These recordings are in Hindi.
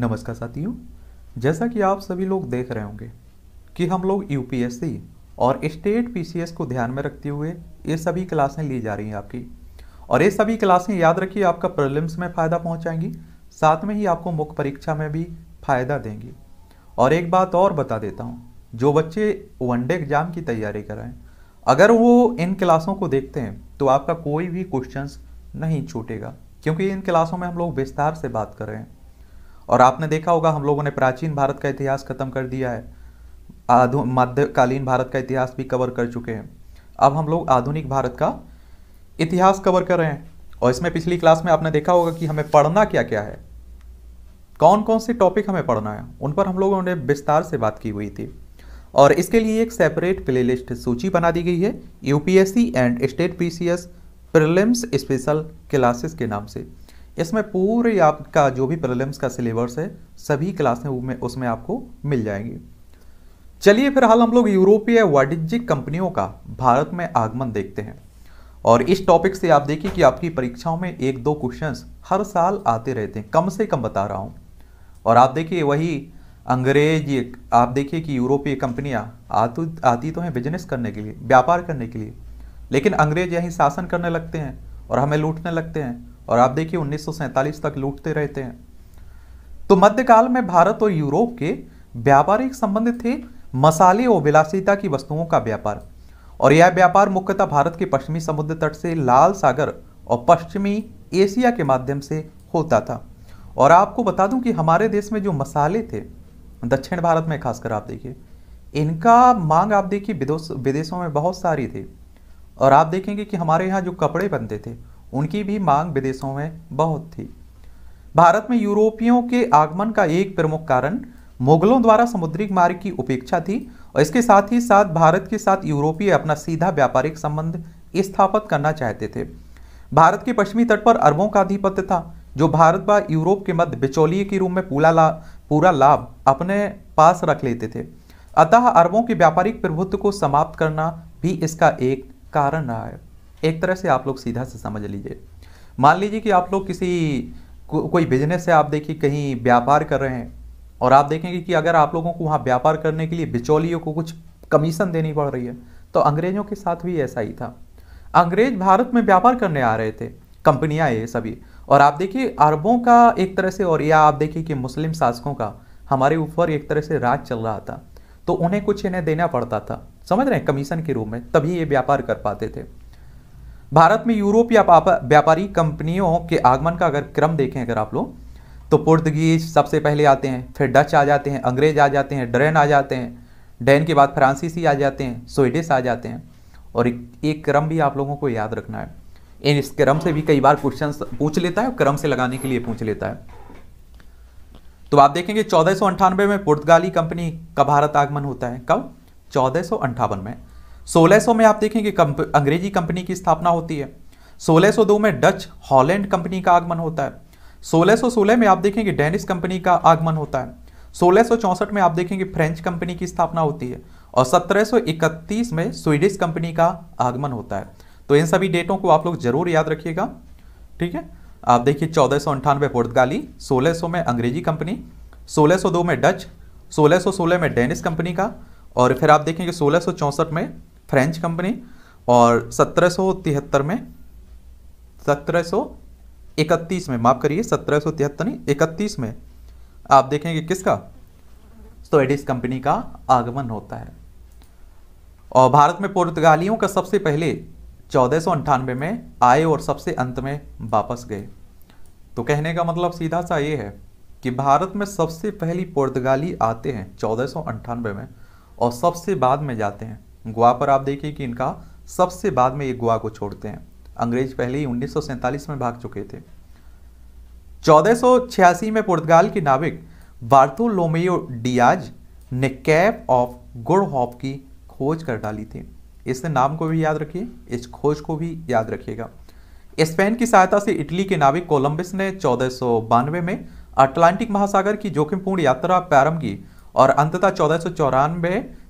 नमस्कार साथियों जैसा कि आप सभी लोग देख रहे होंगे कि हम लोग यूपीएससी और स्टेट पीसीएस को ध्यान में रखते हुए ये सभी क्लासें ली जा रही हैं आपकी और ये सभी क्लासें याद रखिए आपका प्रॉब्लम्स में फ़ायदा पहुंचाएंगी साथ में ही आपको मुख्य परीक्षा में भी फ़ायदा देंगी और एक बात और बता देता हूँ जो बच्चे वनडे एग्ज़ाम की तैयारी कर रहे हैं अगर वो इन क्लासों को देखते हैं तो आपका कोई भी क्वेश्चन नहीं छूटेगा क्योंकि इन क्लासों में हम लोग विस्तार से बात कर रहे हैं और आपने देखा होगा हम लोगों ने प्राचीन भारत का इतिहास खत्म कर दिया है आधु मध्यकालीन भारत का इतिहास भी कवर कर चुके हैं अब हम लोग आधुनिक भारत का इतिहास कवर कर रहे हैं और इसमें पिछली क्लास में आपने देखा होगा कि हमें पढ़ना क्या क्या है कौन कौन से टॉपिक हमें पढ़ना है उन पर हम लोगों ने विस्तार से बात की हुई थी और इसके लिए एक सेपरेट प्लेलिस्ट सूची बना दी गई है UPSC and state PCS prelims special classes के नाम से इसमें पूरे आपका जो भी प्रलम्स का सिलेबस है सभी क्लासें में उसमें आपको मिल जाएंगी चलिए हाल हम लोग यूरोपीय वाणिज्यिक कंपनियों का भारत में आगमन देखते हैं और इस टॉपिक से आप देखिए कि आपकी परीक्षाओं में एक दो क्वेश्चंस हर साल आते रहते हैं कम से कम बता रहा हूँ और आप देखिए वही अंग्रेज आप देखिए कि यूरोपीय कंपनियाँ आती आती तो हैं बिजनेस करने के लिए व्यापार करने के लिए लेकिन अंग्रेज यहीं शासन करने लगते हैं और हमें लूटने लगते हैं और आप देखिए उन्नीस तक लूटते रहते हैं तो मध्यकाल में भारत और यूरोप के व्यापारिक संबंध थे मसाले और विलासिता की वस्तुओं का व्यापार और यह व्यापार मुख्यतः भारत के पश्चिमी समुद्र तट से लाल सागर और पश्चिमी एशिया के माध्यम से होता था और आपको बता दूं कि हमारे देश में जो मसाले थे दक्षिण भारत में खासकर आप देखिए इनका मांग आप देखिए विदेशों में बहुत सारी थी और आप देखेंगे कि हमारे यहाँ जो कपड़े बनते थे उनकी भी मांग विदेशों में बहुत थी भारत में यूरोपियों के आगमन का एक प्रमुख कारण मुगलों द्वारा समुद्री मार्ग की उपेक्षा थी और इसके साथ ही साथ भारत के साथ यूरोपीय अपना सीधा व्यापारिक संबंध स्थापित करना चाहते थे भारत के पश्चिमी तट पर अरबों का आधिपत्य था जो भारत व यूरोप के मध्य बिचौलिए के रूप में पूरा लाभ पूरा लाभ अपने पास रख लेते थे अतः अरबों के व्यापारिक प्रभुत्व को समाप्त करना भी इसका एक कारण रहा है एक तरह से आप लोग सीधा से समझ लीजिए मान लीजिए कि आप लोग किसी को, कोई बिजनेस है आप देखिए कहीं व्यापार कर रहे हैं और आप देखेंगे कि अगर आप लोगों को वहाँ व्यापार करने के लिए बिचौलियों को कुछ कमीशन देनी पड़ रही है तो अंग्रेजों के साथ भी ऐसा ही था अंग्रेज भारत में व्यापार करने आ रहे थे कंपनियाँ ये सभी और आप देखिए अरबों का एक तरह से और या आप देखिए कि मुस्लिम शासकों का हमारे ऊपर एक तरह से राज चल रहा था तो उन्हें कुछ इन्हें देना पड़ता था समझ रहे हैं कमीशन के रूप में तभी ये व्यापार कर पाते थे भारत में यूरोप या व्यापारी कंपनियों के आगमन का अगर क्रम देखें अगर आप लोग तो पुर्तगीज सबसे पहले आते हैं फिर डच आ जाते हैं अंग्रेज आ जाते हैं ड्रेन आ जाते हैं डेन के बाद फ्रांसीसी आ जाते हैं स्वीडिश आ जाते हैं और एक, एक क्रम भी आप लोगों को याद रखना है इन इस क्रम से भी कई बार क्वेश्चन पूछ लेता है क्रम से लगाने के लिए पूछ लेता है तो आप देखेंगे चौदह में पुर्तगाली कंपनी का भारत आगमन होता है कब चौदह में 1600 में आप देखेंगे कंप, अंग्रेजी कंपनी की स्थापना होती है 1602 में डच हॉलैंड कंपनी का आगमन होता है 1616 में आप देखेंगे डेनिस कंपनी का आगमन होता है 1664 में आप देखेंगे फ्रेंच कंपनी की स्थापना होती है और 1731 में स्वीडिश कंपनी का आगमन होता है तो इन सभी डेटों को आप लोग जरूर याद रखिएगा ठीक है आप देखिए चौदह सौ पुर्तगाली सोलह में अंग्रेजी कंपनी सोलह में डच सोलह में डेनिस कंपनी का और फिर आप देखेंगे सोलह में फ्रेंच कंपनी और सत्रह में सत्रह इकतीस में माफ़ करिए सत्रह सौ तिहत्तर नहीं इकतीस में आप देखेंगे किसका स्वेडिश कंपनी का आगमन होता है और भारत में पुर्तगालियों का सबसे पहले चौदह में आए और सबसे अंत में वापस गए तो कहने का मतलब सीधा सा ये है कि भारत में सबसे पहली पुर्तगाली आते हैं चौदह में और सबसे बाद में जाते हैं गोवा पर आप देखिए कि इनका सबसे बाद में ये गोवा को छोड़ते हैं अंग्रेज पहले ही उन्नीस में भाग चुके थे चौदह में पुर्तगाल के नाविक बार्थोलोमेयो डियाज ने कैप ऑफ गुड हॉप की खोज कर डाली थी इस नाम को भी याद रखिए इस खोज को भी याद रखिएगा स्पेन की सहायता से इटली के नाविक कोलंबस ने चौदह में अटलांटिक महासागर की जोखिमपूर्ण यात्रा प्रारंभ की और अंततः चौदह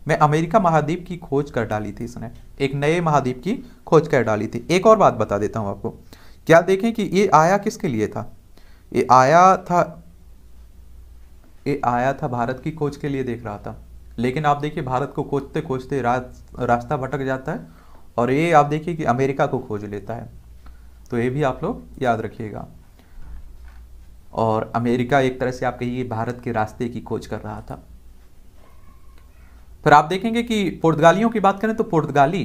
में अमेरिका महाद्वीप की खोज कर डाली थी इसने एक नए महाद्वीप की खोज कर डाली थी एक और बात बता देता हूँ आपको क्या देखें कि ये आया किसके लिए था ये आया था ये आया था भारत की खोज के लिए देख रहा था लेकिन आप देखिए भारत को खोजते खोजते रास्ता भटक जाता है और ये आप देखिए कि अमेरिका को खोज लेता है तो ये भी आप लोग याद रखिएगा और अमेरिका एक तरह से आप कहिए भारत के रास्ते की खोज कर रहा था फिर आप देखेंगे कि पुर्तगालियों की बात करें तो पुर्तगाली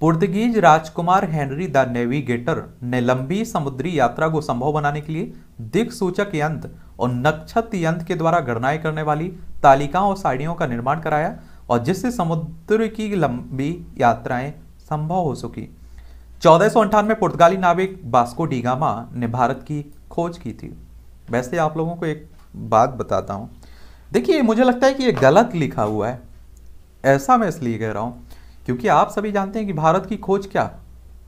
पुर्तगीज राजकुमार हेनरी द नेविगेटर ने लंबी समुद्री यात्रा को संभव बनाने के लिए दिक्सूचक यंत्र और नक्षत्र यंत्र के द्वारा गणनाएं करने वाली तालिकाओं और साड़ियों का निर्माण कराया और जिससे समुद्र की लंबी यात्राएं संभव हो सकी चौदह पुर्तगाली नाविक बास्को डिगामा ने भारत की खोज की थी वैसे आप लोगों को एक बात बताता हूँ देखिए मुझे लगता है कि ये गलत लिखा हुआ है ऐसा मैं इसलिए कह रहा हूँ क्योंकि आप सभी जानते हैं कि भारत की खोज क्या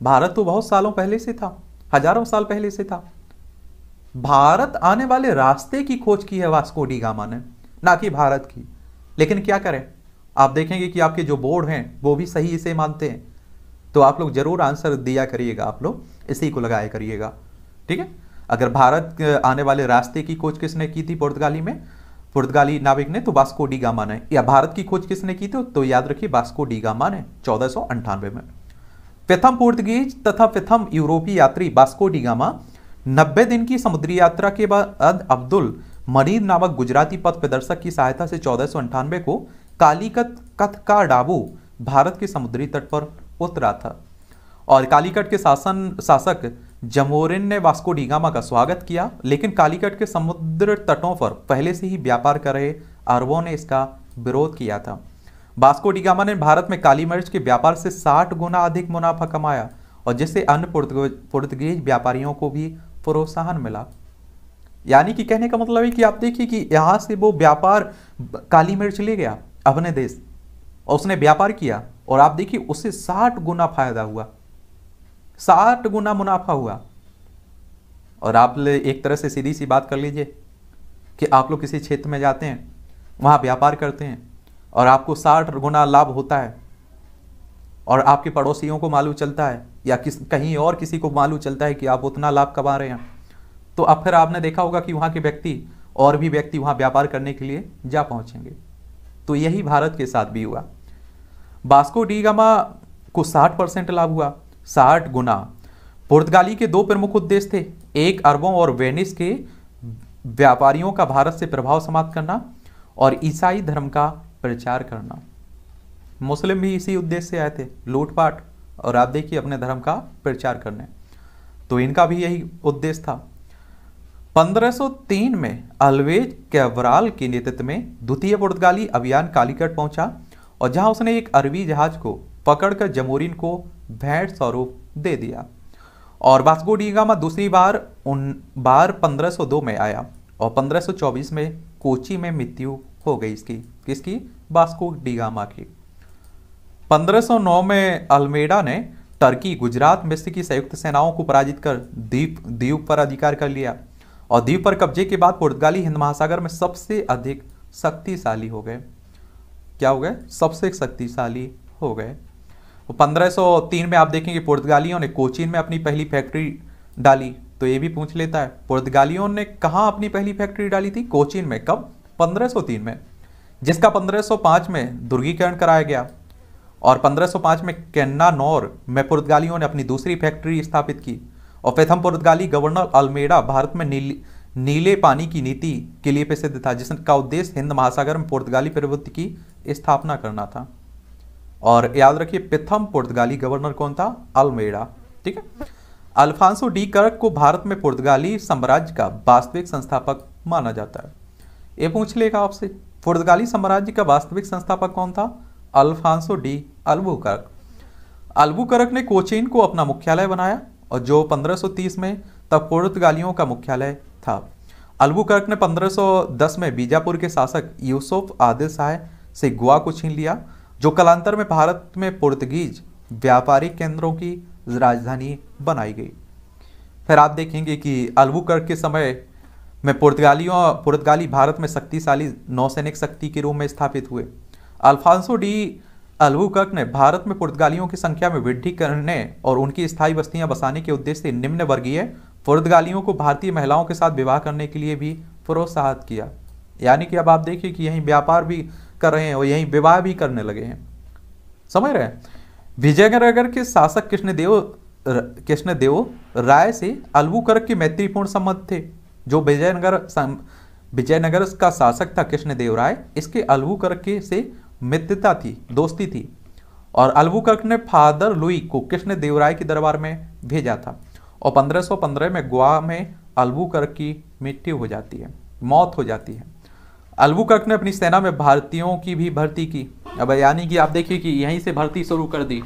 भारत तो बहुत सालों पहले से था हजारों साल पहले से था भारत आने वाले रास्ते की खोज की है वास्कोडी गामा ने ना कि भारत की लेकिन क्या करें आप देखेंगे कि आपके जो बोर्ड हैं वो भी सही इसे मानते हैं तो आप लोग जरूर आंसर दिया करिएगा आप लोग इसी को लगाया करिएगा ठीक है अगर भारत आने वाले रास्ते की खोज किसने की थी पुर्तगाली में पुर्तगाली नाविक ने तो बास्को डी गामा ने या भारत की खोज किसने की थी तो याद रखिए बास्को डी गामा ने चौदह में प्रथम पुर्तगीज तथा प्रथम यूरोपीय यात्री बास्को डी गामा नब्बे दिन की समुद्री यात्रा के बाद अब्दुल मरीद नामक गुजराती पथ प्रदर्शक की सहायता से चौदह को कालीकत कथ का डाबू भारत के समुद्री तट पर उतरा था और कालीकट के शासन शासक जमोरिन ने वास्को डिगामा का स्वागत किया लेकिन कालीकट के समुद्र तटों पर पहले से ही व्यापार कर रहे अरबों ने इसका विरोध किया था वास्को डिगामा ने भारत में काली मिर्च के व्यापार से 60 गुना अधिक मुनाफा कमाया और जिससे अन्य पुर्तगीज व्यापारियों को भी प्रोत्साहन मिला यानी कि कहने का मतलब है कि आप देखिए कि यहाँ से वो व्यापार काली मिर्च ले गया अपने देश और उसने व्यापार किया और आप देखिए उससे साठ गुना फायदा हुआ साठ गुना मुनाफा हुआ और आप ले एक तरह से सीधी सी बात कर लीजिए कि आप लोग किसी क्षेत्र में जाते हैं वहाँ व्यापार करते हैं और आपको साठ गुना लाभ होता है और आपके पड़ोसियों को मालूम चलता है या किस कहीं और किसी को मालूम चलता है कि आप उतना लाभ कमा रहे हैं तो अब फिर आपने देखा होगा कि वहाँ के व्यक्ति और भी व्यक्ति वहाँ व्यापार करने के लिए जा पहुँचेंगे तो यही भारत के साथ भी हुआ बास्को डी गामा को साठ परसेंट लाभ हुआ साठ गुना पुर्तगाली के दो प्रमुख उद्देश्य थे एक अरबों और वेनिस के व्यापारियों का भारत से प्रभाव समाप्त करना और ईसाई धर्म का प्रचार करना मुस्लिम भी इसी उद्देश्य से आए थे लूटपाट और आप देखिए अपने धर्म का प्रचार करने तो इनका भी यही उद्देश्य था 1503 में अलवेज कैवराल के नेतृत्व में द्वितीय पुर्तगाली अभियान कालीकट पहुंचा और जहां उसने एक अरबी जहाज को पकड़कर जमोरिन को भेंट स्वरूप दे दिया और वास्को डीगामा दूसरी बार उन बार 1502 में आया और 1524 में कोची में मृत्यु हो गई इसकी किसकी वास्को डीगामा की 1509 में अल्मेडा ने टर्की गुजरात मिस्र की संयुक्त सेनाओं को पराजित कर द्वीप द्वीप पर अधिकार कर लिया और द्वीप पर कब्जे के बाद पुर्तगाली हिंद महासागर में सबसे अधिक शक्तिशाली हो गए क्या हो गए सबसे शक्तिशाली हो गए वो 1503 में आप देखेंगे पुर्तगालियों ने कोचीन में अपनी पहली फैक्ट्री डाली तो ये भी पूछ लेता है पुर्तगालियों ने कहाँ अपनी पहली फैक्ट्री डाली थी कोचीन में कब 1503 में जिसका 1505 में दुर्गीकरण कराया गया और 1505 में कैन्नानौर में पुर्तगालियों ने अपनी दूसरी फैक्ट्री स्थापित की और प्रथम पुर्तगाली गवर्नर अल्मेडा भारत में नील, नीले पानी की नीति के लिए प्रसिद्ध था जिसका उद्देश्य हिंद महासागर में पुर्तगाली प्रवृत्ति की स्थापना करना था और याद रखिए प्रथम पुर्तगाली गवर्नर कौन था अलमेड़ा ठीक है अल्फांसो डी कर्क को भारत में पुर्तगाली साम्राज्य का वास्तविक संस्थापक माना जाता है ये पूछ लेगा आपसे पुर्तगाली साम्राज्य का वास्तविक संस्थापक कौन था अल्फांसो डी अल्बू कर्क ने कोचीन को अपना मुख्यालय बनाया और जो 1530 में तब पुर्तगालियों का मुख्यालय था अल्बू कर्क ने 1510 में बीजापुर के शासक यूसुफ आदिल शाह से गोवा को छीन लिया जो कलांतर में भारत में पुर्तगीज व्यापारिक केंद्रों की राजधानी बनाई गई फिर आप देखेंगे कि अलबुकर्क के समय में पुर्तगालियों पुर्तगाली भारत में शक्तिशाली नौसैनिक शक्ति के रूप में स्थापित हुए अल्फांसो डी अलबुकर्क ने भारत में पुर्तगालियों की संख्या में वृद्धि करने और उनकी स्थायी बस्तियां बसाने के उद्देश्य से निम्न वर्गीय पुर्तगालियों को भारतीय महिलाओं के साथ विवाह करने के लिए भी प्रोत्साहित किया यानी कि अब आप देखिए कि यहीं व्यापार भी कर रहे हैं और यही विवाह भी करने लगे हैं समझ रहे हैं विजयनगर के शासक कृष्णदेव कृष्णदेव राय से अलवूकर के मैत्रीपूर्ण संबंध थे जो विजयनगर विजयनगर का शासक था कृष्णदेव राय इसके अलवूकर के से मित्रता थी दोस्ती थी और अलवूकर ने फादर लुई को कृष्णदेव राय के दरबार में भेजा था और 1515 में गोवा में अलवूकर की मृत्यु हो जाती है मौत हो जाती है अलबुकर्क ने अपनी सेना में भारतीयों की भी भर्ती की अब यानी कि आप देखिए कि यहीं से भर्ती शुरू कर दी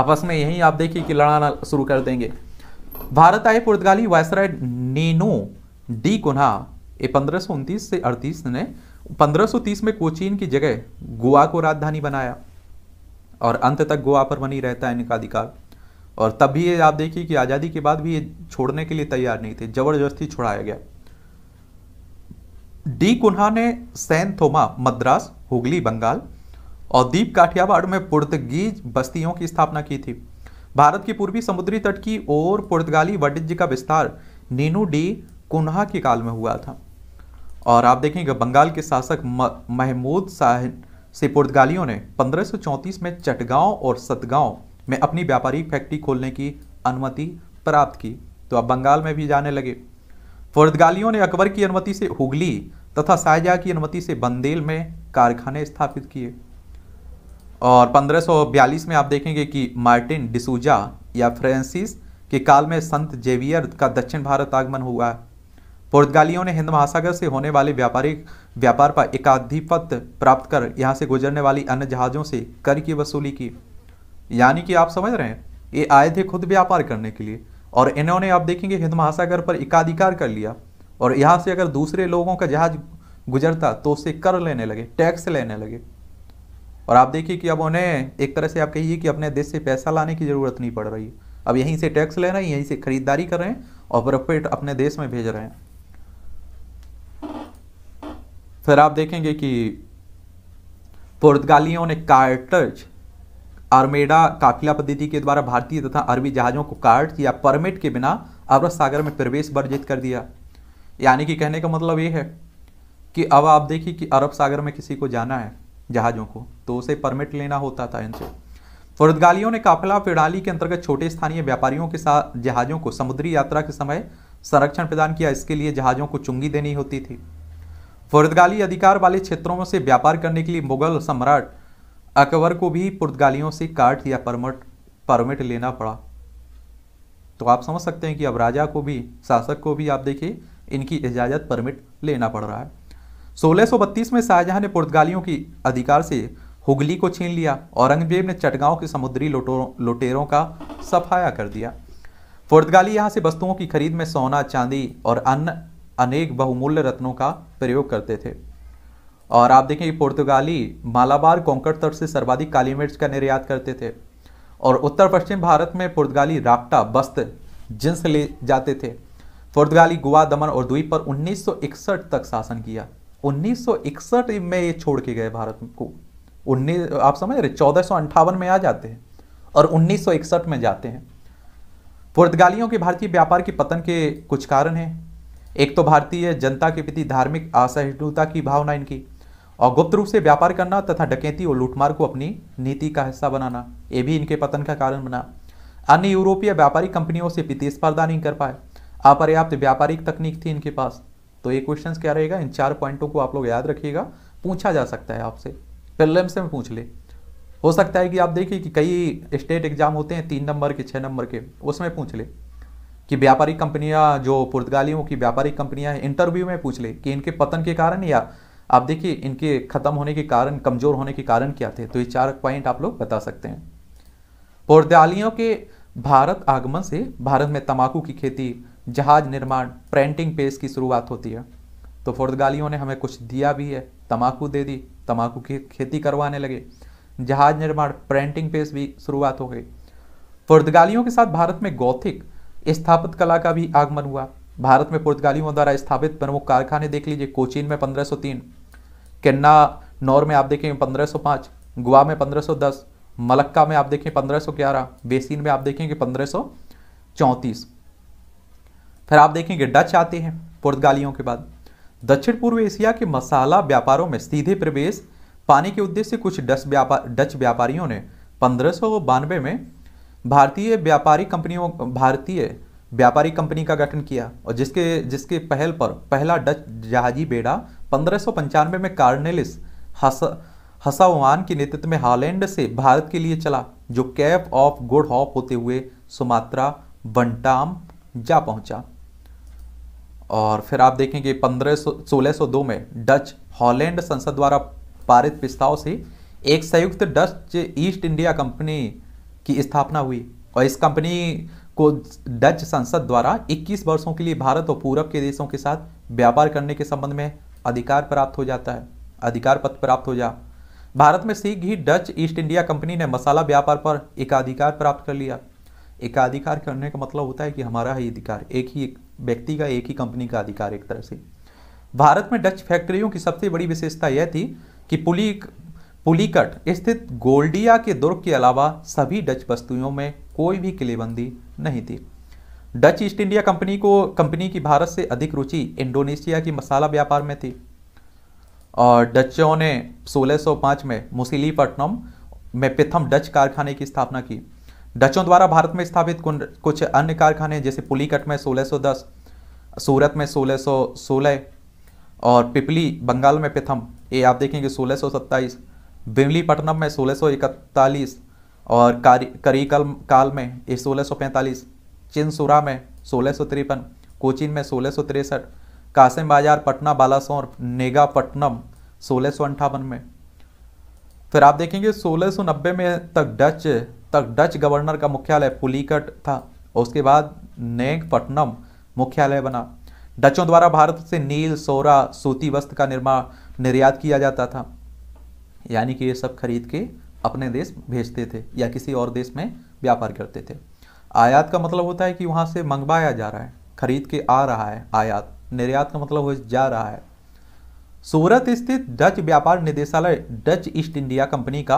आपस में यहीं आप देखिए कि लड़ाना शुरू कर देंगे भारत आए पुर्तगाली वायसराय नेनो डी कुन्हा ये पंद्रह से अड़तीस ने 1530 में कोचीन की जगह गोवा को राजधानी बनाया और अंत तक गोवा पर बनी रहता है इनका अधिकार और तब भी ये आप देखिए कि आज़ादी के बाद भी ये छोड़ने के लिए तैयार नहीं थे जबरदस्ती छोड़ाया गया डी कुन्हा ने सैन थोमा मद्रास हुगली बंगाल और दीप काठियावाड़ में पुर्तगीज बस्तियों की स्थापना की थी भारत के पूर्वी समुद्री तट की ओर पुर्तगाली वाणिज्य का विस्तार नीनू डी कुन्हा के काल में हुआ था और आप देखेंगे बंगाल के शासक महमूद शाह से पुर्तगालियों ने 1534 में चटगांव और सतगांव में अपनी व्यापारी फैक्ट्री खोलने की अनुमति प्राप्त की तो अब बंगाल में भी जाने लगे पुर्तगालियों ने अकबर की अनुमति से हुगली तथा शाहजहाँ की अनुमति से बंदेल में कारखाने स्थापित किए और 1542 में आप देखेंगे कि मार्टिन डिसूजा या फ्रांसिस के काल में संत जेवियर का दक्षिण भारत आगमन हुआ है पुर्तगालियों ने हिंद महासागर से होने वाले व्यापारिक व्यापार पर एकाधिपत्य प्राप्त कर यहाँ से गुजरने वाली अन्य जहाज़ों से कर की वसूली की यानी कि आप समझ रहे हैं ये आए थे खुद व्यापार करने के लिए और इन्होंने आप देखेंगे हिंद महासागर पर एकाधिकार कर लिया और यहाँ से अगर दूसरे लोगों का जहाज गुजरता तो उससे कर लेने लगे टैक्स लेने लगे और आप देखिए कि अब उन्हें एक तरह से आप कहिए कि अपने देश से पैसा लाने की ज़रूरत नहीं पड़ रही अब यहीं से टैक्स ले रहे हैं यहीं से खरीदारी कर रहे हैं और प्रॉफिट अपने देश में भेज रहे हैं फिर आप देखेंगे कि पुर्तगालियों ने कार्टज आर्मेडा काफिला पद्धति के द्वारा भारतीय तथा अरबी जहाज़ों को कार्ट या परमिट के बिना अरब सागर में प्रवेश वर्जित कर दिया यानी कि कहने का मतलब ये है कि अब आप देखिए कि अरब सागर में किसी को जाना है जहाज़ों को तो उसे परमिट लेना होता था इनसे पुर्तगालियों ने काफिला प्रणाली के अंतर्गत छोटे स्थानीय व्यापारियों के साथ जहाज़ों को समुद्री यात्रा के समय संरक्षण प्रदान किया इसके लिए जहाज़ों को चुंगी देनी होती थी पुर्तगाली अधिकार वाले क्षेत्रों से व्यापार करने के लिए मुगल सम्राट अकबर को भी पुर्तगालियों से काट या परमिट परमिट लेना पड़ा तो आप समझ सकते हैं कि अब राजा को भी शासक को भी आप देखिए इनकी इजाज़त परमिट लेना पड़ रहा है 1632 में शाहजहां ने पुर्तगालियों की अधिकार से हुगली को छीन लिया औरंगजेब ने चटगांव के समुद्री लुटेरों का सफाया कर दिया पुर्तगाली यहाँ से वस्तुओं की खरीद में सोना चांदी और अन्य अनेक बहुमूल्य रत्नों का प्रयोग करते थे और आप देखें पुर्तगाली मालाबार कोंकट तट से सर्वाधिक काली मिर्च का निर्यात करते थे और उत्तर पश्चिम भारत में पुर्तगाली राप्टा बस्त जिन्स ले जाते थे पुर्तगाली गोवा दमन और द्वीप पर 1961 तक शासन किया 1961 में ये छोड़ के गए भारत को उन्नीस आप समझ रहे चौदह में आ जाते हैं और 1961 में जाते हैं पुर्तगालियों के भारतीय व्यापार के पतन के कुछ कारण हैं एक तो भारतीय जनता के प्रति धार्मिक असहिष्णुता की भावना इनकी और गुप्त रूप से व्यापार करना तथा डकैती और लूटमार को अपनी नीति का हिस्सा बनाना ये भी इनके पतन का कारण बना अन्य यूरोपीय व्यापारी कंपनियों से प्रतिस्पर्धा नहीं कर पाए अपर्याप्त व्यापारिक तकनीक थी इनके पास तो ये क्वेश्चन क्या रहेगा इन चार पॉइंटों को आप लोग याद रखिएगा पूछा जा सकता है आपसे प्रिलिम्स में पूछ ले हो सकता है कि आप देखिए कि कई स्टेट एग्जाम होते हैं तीन नंबर के छः नंबर के उसमें पूछ ले कि व्यापारिक कंपनियां जो पुर्तगालियों की व्यापारिक कंपनियां हैं इंटरव्यू में पूछ ले कि इनके पतन के कारण या आप देखिए इनके खत्म होने के कारण कमजोर होने के कारण क्या थे तो ये चार पॉइंट आप लोग बता सकते हैं पुर्तगालियों के भारत आगमन से भारत में तंबाकू की खेती जहाज निर्माण प्रिंटिंग पेस की शुरुआत होती है तो पुर्तगालियों ने हमें कुछ दिया भी है तमाकू दे दी तमाकू की खेती करवाने लगे जहाज निर्माण प्रिंटिंग पेस भी शुरुआत हो गई पुर्तगालियों के साथ भारत में गौथिक स्थापित कला का भी आगमन हुआ भारत में पुर्तगालियों द्वारा स्थापित प्रमुख कारखाने देख लीजिए कोचीन में 1503, नौर में आप देखें 1505, गोवा में 1510, मलक्का में आप देखें 1511, बेसिन में आप देखेंगे पंद्रह फिर आप देखेंगे डच आते हैं पुर्तगालियों के बाद दक्षिण पूर्व एशिया के मसाला व्यापारों में सीधे प्रवेश पाने के उद्देश्य से कुछ डच व्यापार डच व्यापारियों ने पंद्रह में भारतीय व्यापारी कंपनियों भारतीय व्यापारी कंपनी का गठन किया और जिसके जिसके पहल पर पहला डच जहाजी बेड़ा पंद्रह में कार्नेलिस हस हसावान के नेतृत्व में हॉलैंड से भारत के लिए चला जो कैप ऑफ गुड हॉप होते हुए सुमात्रा बंटाम जा पहुंचा और फिर आप देखें कि पंद्रह सौ दो में डच हॉलैंड संसद द्वारा पारित प्रस्ताव से एक संयुक्त डच ईस्ट इंडिया कंपनी की स्थापना हुई और इस कंपनी को डच संसद द्वारा 21 वर्षों के लिए भारत और पूरब के देशों के साथ व्यापार करने के संबंध में अधिकार प्राप्त हो जाता है अधिकार पत्र प्राप्त हो जा भारत में शीघ्र ही डच ईस्ट इंडिया कंपनी ने मसाला व्यापार पर एकाधिकार प्राप्त कर लिया एकाधिकार करने का मतलब होता है कि हमारा ही अधिकार एक ही एक व्यक्ति का एक ही कंपनी का अधिकार एक तरह से भारत में डच फैक्ट्रियों की सबसे बड़ी विशेषता यह थी कि पुली पुलिकट स्थित गोल्डिया के दुर्ग के अलावा सभी डच बस्तियों में कोई भी किलेबंदी नहीं थी डच ईस्ट इंडिया कंपनी को कंपनी की भारत से अधिक रुचि इंडोनेशिया की मसाला व्यापार में थी और डचों ने 1605 में मुसिलीपट्टनम में प्रथम डच कारखाने की स्थापना की डचों द्वारा भारत में स्थापित कुछ अन्य कारखाने जैसे पुलीकट में 1610, सूरत में 1616 और पिपली बंगाल में प्रथम ये आप देखेंगे 1627, बिमलीपट्टनम में 1641 और करीकल काल में ये 1645, चिनसुरा में सोलह कोचीन में सोलह कासिम बाजार पटना बालासोर नेगापट्टनम सोलह में फिर आप देखेंगे नब्बे में तक डच तक डच गवर्नर का मुख्यालय पुलिकट था और उसके बाद नेगपट्टनम मुख्यालय बना डचों द्वारा भारत से नील सोरा सूती वस्त्र का निर्माण निर्यात किया जाता था यानी कि ये सब खरीद के अपने देश भेजते थे या किसी और देश में व्यापार करते थे आयात का मतलब होता है कि वहाँ से मंगवाया जा रहा है खरीद के आ रहा है आयात निर्यात का मतलब हो जा रहा है सूरत स्थित डच व्यापार निदेशालय डच ईस्ट इंडिया कंपनी का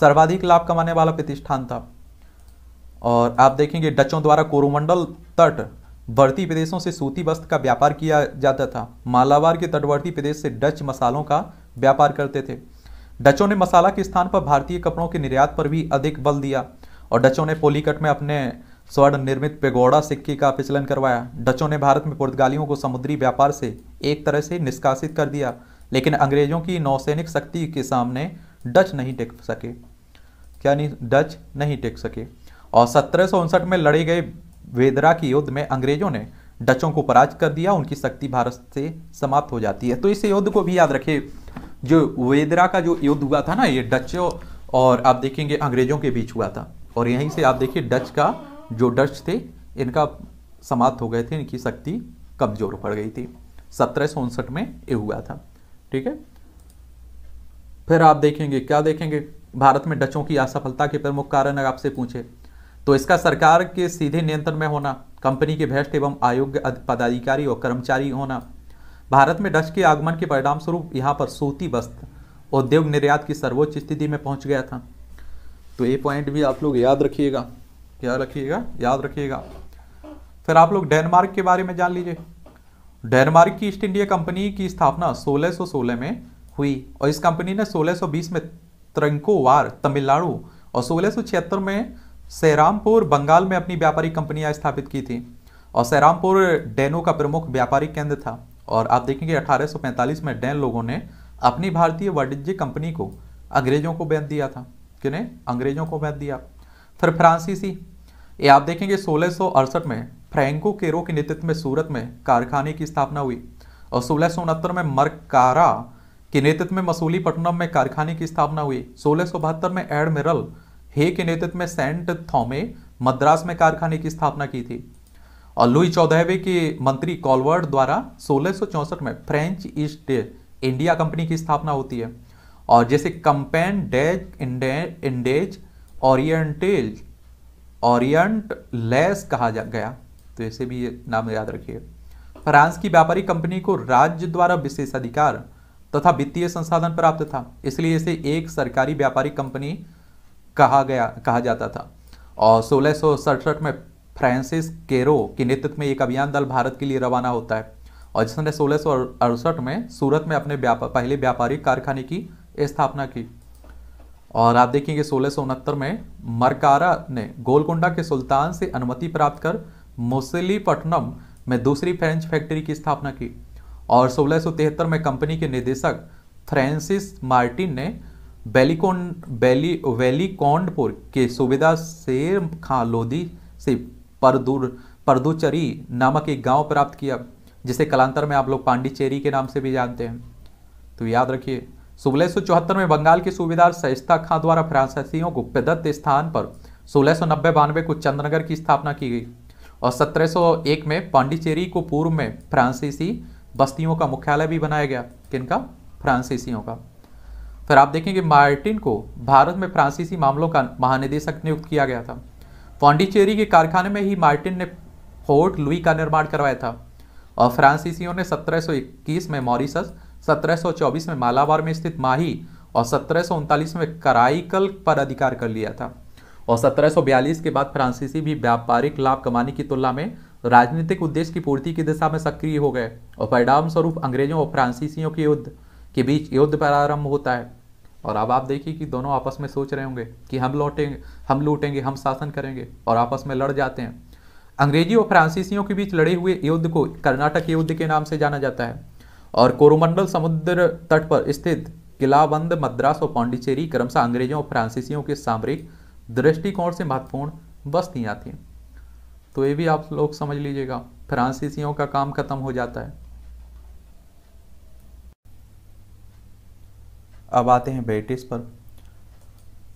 सर्वाधिक लाभ कमाने वाला प्रतिष्ठान था और आप देखेंगे डचों द्वारा कोरोमंडल तट वर्ती प्रदेशों से सूती वस्त्र का व्यापार किया जाता था मालावार के तटवर्ती प्रदेश से डच मसालों का व्यापार करते थे डचों ने मसाला के स्थान पर भारतीय कपड़ों के निर्यात पर भी अधिक बल दिया और डचों ने पोलीकट में अपने स्वर्ण निर्मित पेगोड़ा सिक्के का प्रचलन करवाया डचों ने भारत में पुर्तगालियों को समुद्री व्यापार से एक तरह से निष्कासित कर दिया लेकिन अंग्रेजों की नौसैनिक शक्ति के सामने डच नहीं टेक सके क्या नहीं डच नहीं टेक सके और सत्रह में लड़े गए वेदरा के युद्ध में अंग्रेजों ने डचों को पराज कर दिया उनकी शक्ति भारत से समाप्त हो जाती है तो इस युद्ध को भी याद रखिए जो वेदरा का जो युद्ध हुआ था ना ये डचों और आप देखेंगे अंग्रेजों के बीच हुआ था और यहीं से आप देखिए डच का जो डच थे इनका समाप्त हो गए थे इनकी शक्ति कमजोर पड़ गई थी सत्रह में ये हुआ था ठीक है फिर आप देखेंगे क्या देखेंगे भारत में डचों की असफलता के प्रमुख कारण अगर आपसे पूछे तो इसका सरकार के सीधे नियंत्रण में होना कंपनी के भ्रष्ट एवं आयोग्य पदाधिकारी और कर्मचारी होना भारत में डच के आगमन के परिणाम स्वरूप यहाँ पर सूती वस्त्र उद्योग निर्यात की सर्वोच्च स्थिति में पहुंच गया था तो ये पॉइंट भी आप लोग याद रखिएगा क्या रखिएगा याद रखिएगा फिर आप लोग डेनमार्क के बारे में जान लीजिए डेनमार्क की ईस्ट इंडिया कंपनी की स्थापना सोलह में हुई और इस कंपनी ने 1620 में त्रंकोवार तमिलनाडु और 1676 में सैरामपुर बंगाल में अपनी व्यापारिक कंपनियां स्थापित की थी और सैरामपुर डेनो का प्रमुख व्यापारिक केंद्र था और आप देखेंगे 1845 में डेन लोगों ने अपनी भारतीय वाणिज्य कंपनी को अंग्रेजों को बेच दिया था किन्हें अंग्रेजों को बेच दिया फिर फ्रांसीसी ये आप देखेंगे सोलह में फ्रेंको केरो के नेतृत्व में सूरत में कारखाने की स्थापना हुई और सोलह में मरकारा के नेतृत्व में मसूली पटनम में कारखाने की स्थापना हुई सोलह में एडमिरल हे के नेतृत्व में सेंट थॉमे मद्रास में कारखाने की स्थापना की थी और लुई चौदहवे के मंत्री कॉलवर्ड द्वारा सोलह में फ्रेंच ईस्ट इंडिया कंपनी की स्थापना होती है और जैसे कंपेन डेज इंडेज ओरिएंटेल ओरिएंट लेस कहा जा गया तो ऐसे भी ये नाम याद रखिए फ्रांस की व्यापारी कंपनी को राज्य द्वारा विशेष अधिकार तथा वित्तीय संसाधन प्राप्त था इसलिए इसे एक सरकारी व्यापारिक कंपनी कहा गया कहा जाता था और सोलह में फ्रांसिस केरो के नेतृत्व में एक अभियान दल भारत के लिए रवाना होता है और जिसने सोलह में सूरत में अपने व्यापा, पहले व्यापारिक कारखाने की स्थापना की और आप देखेंगे सोलह में मरकारा ने गोलकुंडा के सुल्तान से अनुमति प्राप्त कर मुसलीपट्टनम में दूसरी फ्रेंच फैक्ट्री की स्थापना की और सोलह में कंपनी के निदेशक फ्रांसिस मार्टिन ने बेलिकोन बेली वेलीकोंडपुर के सुविधा शेर खां लोधी से परदूर परदुचरी नामक एक गांव प्राप्त किया जिसे कलांतर में आप लोग पांडिचेरी के नाम से भी जानते हैं तो याद रखिए सोलह सौ चौहत्तर में बंगाल के सूबेदार सहिस्ता खां द्वारा फ्रांसीसियों को प्रदत्त स्थान पर सोलह सौ नब्बे बानवे को चंद्रनगर की स्थापना की गई और सत्रह सौ एक में पांडिचेरी को पूर्व में फ्रांसीसी बस्तियों का मुख्यालय भी बनाया गया किनका फ्रांसीसियों का फिर आप देखेंगे मार्टिन को भारत में फ्रांसीसी मामलों का महानिदेशक नियुक्त किया गया था पौंडीचेरी के कारखाने में ही मार्टिन ने फोर्ट लुई का निर्माण करवाया था और फ्रांसीसियों ने 1721 में मॉरिसस 1724 में मालाबार में स्थित माही और सत्रह में कराईकल पर अधिकार कर लिया था और 1742 के बाद फ्रांसीसी भी व्यापारिक लाभ कमाने की तुलना में तो राजनीतिक उद्देश्य की पूर्ति की दिशा में सक्रिय हो गए और परिणाम स्वरूप अंग्रेजों और फ्रांसीसियों के युद्ध के बीच युद्ध प्रारंभ होता है और अब आप देखिए कि दोनों आपस में सोच रहे होंगे कि हम लौटेंगे हम लूटेंगे हम शासन करेंगे और आपस में लड़ जाते हैं अंग्रेजी और फ्रांसीसियों के बीच लड़े हुए युद्ध को कर्नाटक युद्ध के नाम से जाना जाता है और कोरोमंडल समुद्र तट पर स्थित किलाबंद मद्रास और पांडिचेरी क्रमशः अंग्रेजों और फ्रांसीसियों के सामरिक दृष्टिकोण से महत्वपूर्ण बस्तियाँ थीं तो ये भी आप लोग समझ लीजिएगा फ्रांसीसियों का काम खत्म हो जाता है अब आते हैं ब्रिटिश पर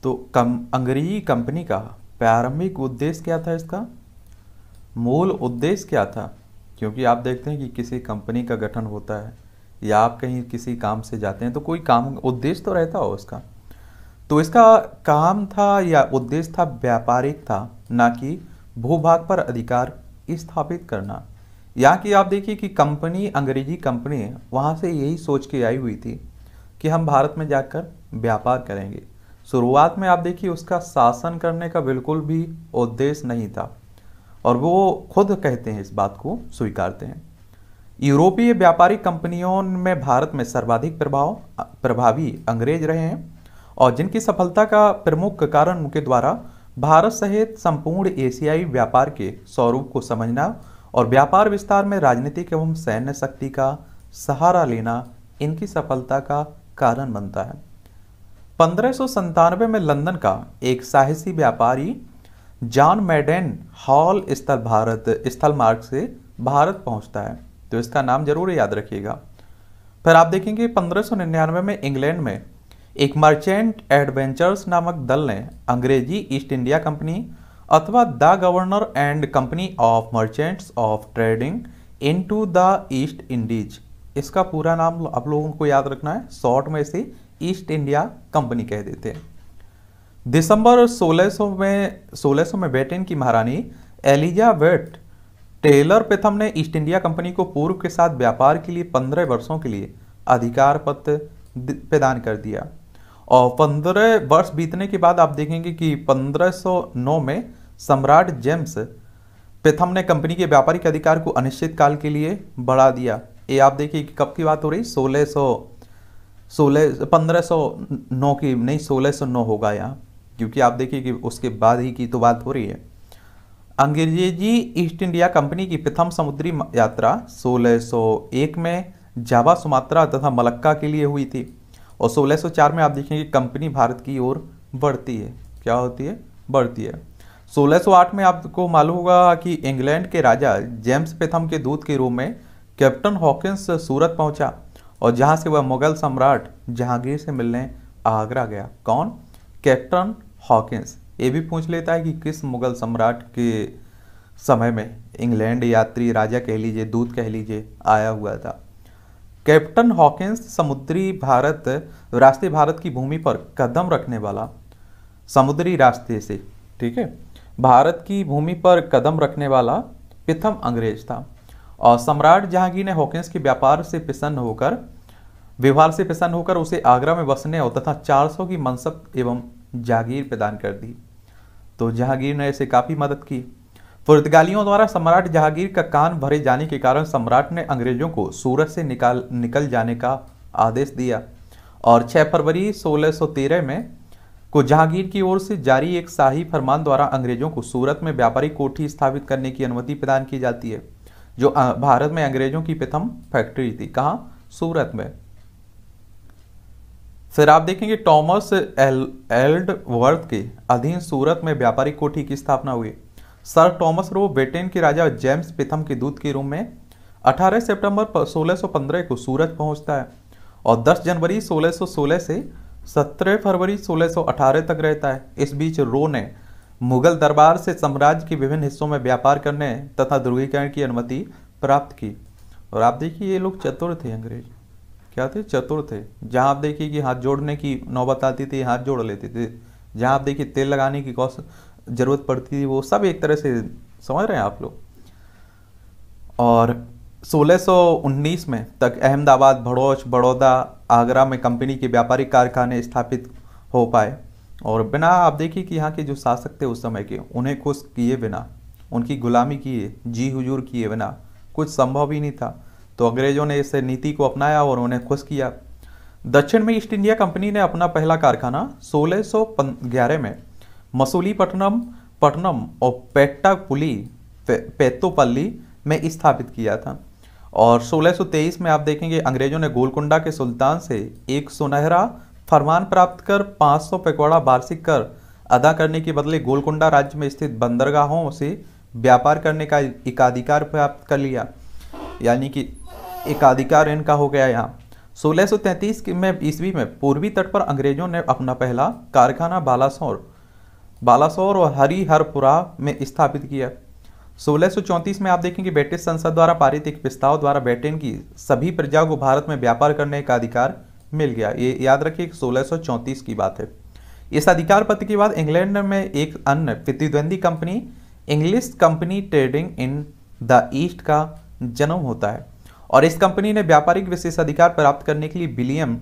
तो कम अंग्रेजी कंपनी का प्रारंभिक उद्देश्य क्या था इसका मूल उद्देश्य क्या था क्योंकि आप देखते हैं कि किसी कंपनी का गठन होता है या आप कहीं किसी काम से जाते हैं तो कोई काम उद्देश्य तो रहता हो उसका तो इसका काम था या उद्देश्य था व्यापारिक था ना कि भूभाग पर अधिकार स्थापित करना यहाँ की आप देखिए कि कंपनी अंग्रेजी कंपनी है वहाँ से यही सोच के आई हुई थी कि हम भारत में जाकर व्यापार करेंगे शुरुआत में आप देखिए उसका शासन करने का बिल्कुल भी उद्देश्य नहीं था और वो खुद कहते हैं इस बात को स्वीकारते हैं यूरोपीय व्यापारी कंपनियों में भारत में सर्वाधिक प्रभाव प्रभावी अंग्रेज रहे हैं और जिनकी सफलता का प्रमुख कारण उनके द्वारा भारत सहित संपूर्ण एशियाई व्यापार के स्वरूप को समझना और व्यापार विस्तार में राजनीतिक एवं सैन्य शक्ति का सहारा लेना इनकी सफलता का कारण बनता है पंद्रह में लंदन का एक साहसी व्यापारी जॉन मेडेन हॉल स्थल भारत स्थल मार्ग से भारत पहुंचता है तो इसका नाम जरूर याद रखिएगा फिर आप देखेंगे 1599 में इंग्लैंड में एक मर्चेंट एडवेंचर्स नामक दल ने अंग्रेजी ईस्ट इंडिया कंपनी अथवा the Governor and Company of Merchants of Trading into the East Indies इसका पूरा नाम आप लोगों को याद रखना है शॉर्ट में से ईस्ट इंडिया कंपनी कह देते हैं दिसंबर 1600 में 1600 में ब्रिटेन की महारानी एलिजाबेथ टेलर प्रथम ने ईस्ट इंडिया कंपनी को पूर्व के साथ व्यापार के लिए पंद्रह वर्षों के लिए अधिकार पत्र प्रदान कर दिया और पंद्रह वर्ष बीतने के बाद आप देखेंगे कि 1509 में सम्राट जेम्स प्रथम ने कंपनी के व्यापारिक अधिकार को अनिश्चित काल के लिए बढ़ा दिया ये आप देखिए कि कब की बात हो रही सोलह सौ सोलह पंद्रह सौ नौ की नहीं सोलह सौ नौ होगा यहाँ क्योंकि आप देखिए कि उसके बाद ही की तो बात हो रही है अंग्रेजी ईस्ट इंडिया कंपनी की प्रथम समुद्री यात्रा 1601 में जावा सुमात्रा तथा मलक्का के लिए हुई थी और 1604 में आप देखेंगे कंपनी भारत की ओर बढ़ती है क्या होती है बढ़ती है 1608 में आपको मालूम होगा कि इंग्लैंड के राजा जेम्स पेथम के दूत के रूप में कैप्टन हॉकिंस सूरत पहुंचा और जहां से वह मुगल सम्राट जहांगीर से मिलने आगरा गया कौन कैप्टन हॉकिंस ये भी पूछ लेता है कि किस मुगल सम्राट के समय में इंग्लैंड यात्री राजा कह लीजिए दूत कह लीजिए आया हुआ था कैप्टन हॉकिंस समुद्री भारत रास्ते भारत की भूमि पर कदम रखने वाला समुद्री रास्ते से ठीक है भारत की भूमि पर कदम रखने वाला प्रथम अंग्रेज था और सम्राट जहांगीर ने हॉकिंस के व्यापार से प्रसन्न होकर व्यवहार से प्रसन्न होकर उसे आगरा में बसने और तथा 400 की मनसब एवं जागीर प्रदान कर दी तो जहांगीर ने इसे काफ़ी मदद की पुर्तगालियों द्वारा सम्राट जहांगीर का कान भरे जाने के कारण सम्राट ने अंग्रेजों को सूरत से निकाल निकल जाने का आदेश दिया और 6 फरवरी 1613 में को जहांगीर की ओर से जारी एक शाही फरमान द्वारा अंग्रेजों को सूरत में व्यापारिक कोठी स्थापित करने की अनुमति प्रदान की जाती है जो भारत में अंग्रेजों की प्रथम फैक्ट्री थी कहा सूरत में फिर आप देखेंगे टॉमस एल, एल्ड वर्थ के अधीन सूरत में व्यापारी कोठी की स्थापना हुई सर टॉमस रो ब्रिटेन के राजा जेम्स प्रथम के दूत के रूप में 18 सितंबर 1615 को सूरत पहुंचता है और 10 जनवरी 1616 से 17 फरवरी 1618 तक रहता है इस बीच रो ने मुगल दरबार से साम्राज्य के विभिन्न हिस्सों में व्यापार करने तथा ध्रुवीकरण की अनुमति प्राप्त की और आप देखिए ये लोग चतुर थे अंग्रेज क्या थे चतुर थे जहाँ आप देखिए कि हाथ जोड़ने की नौबत आती थी हाथ जोड़ लेते थे जहाँ आप देखिए तेल लगाने की कौशल ज़रूरत पड़ती थी वो सब एक तरह से समझ रहे हैं आप लोग और 1619 में तक अहमदाबाद भड़ोच बड़ौदा आगरा में कंपनी के व्यापारिक कारखाने स्थापित हो पाए और बिना आप देखिए कि यहाँ के जो शासक थे उस समय के उन्हें खुश किए बिना उनकी गुलामी किए जी हुजूर किए बिना कुछ संभव ही नहीं था तो अंग्रेज़ों ने इस नीति को अपनाया और उन्हें खुश किया दक्षिण में ईस्ट इंडिया कंपनी ने अपना पहला कारखाना सोलह में मसूलीपट्टनम पटनम और पेट्टापुली पे, पेतोपल्ली में स्थापित किया था और 1623 में आप देखेंगे अंग्रेजों ने गोलकुंडा के सुल्तान से एक सुनहरा फरमान प्राप्त कर 500 पकवाड़ा वार्षिक कर अदा करने के बदले गोलकुंडा राज्य में स्थित बंदरगाहों से व्यापार करने का एकाधिकार प्राप्त कर लिया यानी कि एकाधिकार इनका हो गया यहाँ 1633 में ईस्वी में पूर्वी तट पर अंग्रेजों ने अपना पहला कारखाना बालासोर बालासोर और हरिहरपुरा में स्थापित किया चौंतीस में आप देखेंगे ब्रिटिश संसद द्वारा पारित एक प्रस्ताव द्वारा ब्रिटेन की सभी प्रजा को भारत में व्यापार करने का अधिकार मिल गया ये याद रखिए चौंतीस की बात है इस अधिकार पत्र के बाद इंग्लैंड में एक अन्य प्रतिद्वंदी company English Company Trading in the East का जन्म होता है और इस कंपनी ने व्यापारिक विशेष अधिकार प्राप्त करने के लिए विलियम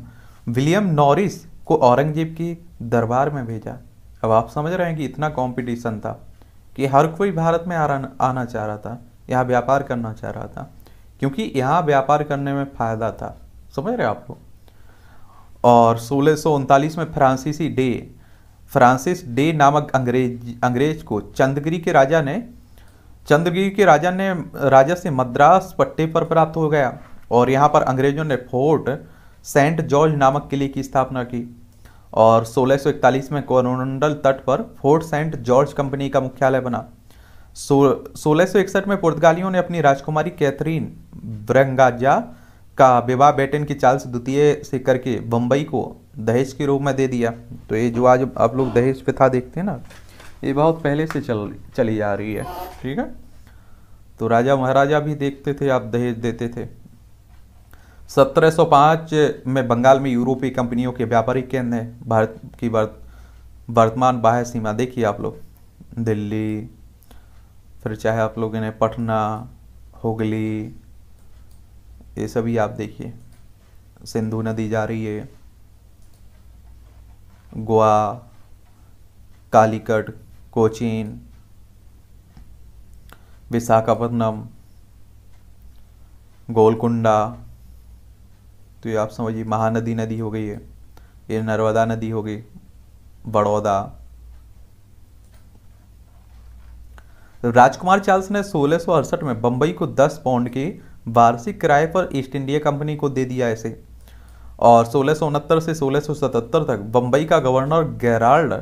विलियम नॉरिस को औरंगजेब के दरबार में भेजा अब आप समझ रहे हैं कि इतना कंपटीशन था कि हर कोई भारत में आना आना चाह रहा था यहाँ व्यापार करना चाह रहा था क्योंकि यहाँ व्यापार करने में फ़ायदा था समझ रहे आप लोग और सोलह में फ्रांसीसी डे फ्रांसिस डे नामक अंग्रेज अंग्रेज को चंद्रगिरी के राजा ने चंद्रगिरी के राजा ने राजा से मद्रास पट्टे पर प्राप्त हो गया और यहाँ पर अंग्रेजों ने फोर्ट सेंट जॉर्ज नामक किले की स्थापना की और 1641 में कोरोमंडल तट पर फोर्ट सेंट जॉर्ज कंपनी का मुख्यालय बना सोलह में पुर्तगालियों ने अपनी राजकुमारी कैथरीन ब्रंगाजा का विवाह बेटेन की चार्ल्स द्वितीय से करके बम्बई को दहेज के रूप में दे दिया तो ये जो आज आप लोग दहेज प्रथा देखते हैं ना ये बहुत पहले से चल चली जा रही है ठीक है तो राजा महाराजा भी देखते थे आप दहेज देते थे 1705 में बंगाल में यूरोपीय कंपनियों के व्यापारिक केंद्र है भारत की वर्तमान बाह्य सीमा देखिए आप लोग दिल्ली फिर चाहे आप लोग इन्हें पटना हुगली ये सभी आप देखिए सिंधु नदी जा रही है गोवा कालीकट कोचीन विशाखापट्टनम गोलकुंडा तो ये आप समझिए महानदी नदी हो गई है ये नर्मदा नदी हो गई बड़ौदा तो राजकुमार चार्ल्स ने सोलह में बंबई को 10 पाउंड के वार्षिक किराए पर ईस्ट इंडिया कंपनी को दे दिया ऐसे और सोलह से सोलह तक बंबई का गवर्नर गैराल्ड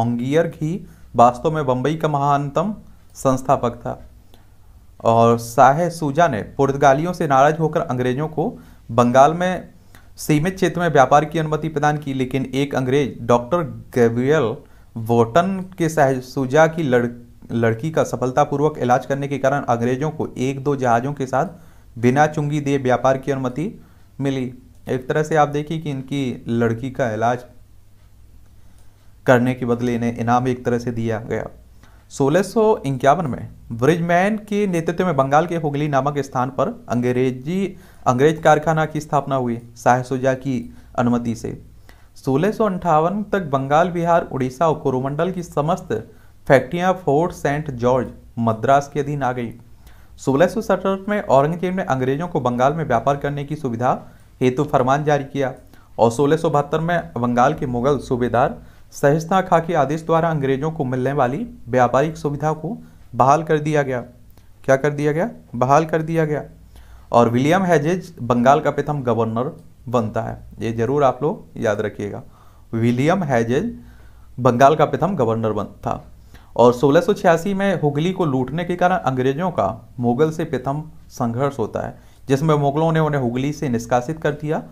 ऑंगियर ही वास्तव में बंबई का महानतम संस्थापक था और शाह सूजा ने पुर्तगालियों से नाराज होकर अंग्रेजों को बंगाल में सीमित क्षेत्र में व्यापार की अनुमति प्रदान की लेकिन एक अंग्रेज डॉक्टर गैब्रियल वोटन के सहसुजा की लड़ लड़की का सफलतापूर्वक इलाज करने के कारण अंग्रेजों को एक दो जहाज़ों के साथ बिना चुंगी दिए व्यापार की अनुमति मिली एक तरह से आप देखिए कि इनकी लड़की का इलाज करने के बदले इन्हें इनाम एक तरह से दिया गया सोलह में ब्रिजमैन के नेतृत्व में बंगाल के हुगली नामक स्थान पर अंग्रेजी अंग्रेज कारखाना की स्थापना हुई शाहसुजा की अनुमति से सोलह तक बंगाल बिहार उड़ीसा और कोरोमंडल की समस्त फैक्ट्रियां फोर्ट सेंट जॉर्ज मद्रास के अधीन आ गई सोलह में औरंगजेब ने अंग्रेजों को बंगाल में व्यापार करने की सुविधा हेतु फरमान जारी किया और सोलह में बंगाल के मुगल सूबेदार सहिष्णा खा के आदेश द्वारा अंग्रेजों को मिलने वाली व्यापारिक सुविधा को बहाल कर दिया गया क्या कर दिया गया बहाल कर दिया गया और विलियम हैजेज बंगाल का प्रथम गवर्नर बनता है ये जरूर आप लोग याद रखिएगा विलियम हैजेज बंगाल का प्रथम गवर्नर बन था और सोलह में हुगली को लूटने के कारण अंग्रेजों का मुगल से प्रथम संघर्ष होता है जिसमें मुगलों ने उन्हें हुगली से निष्कासित कर दिया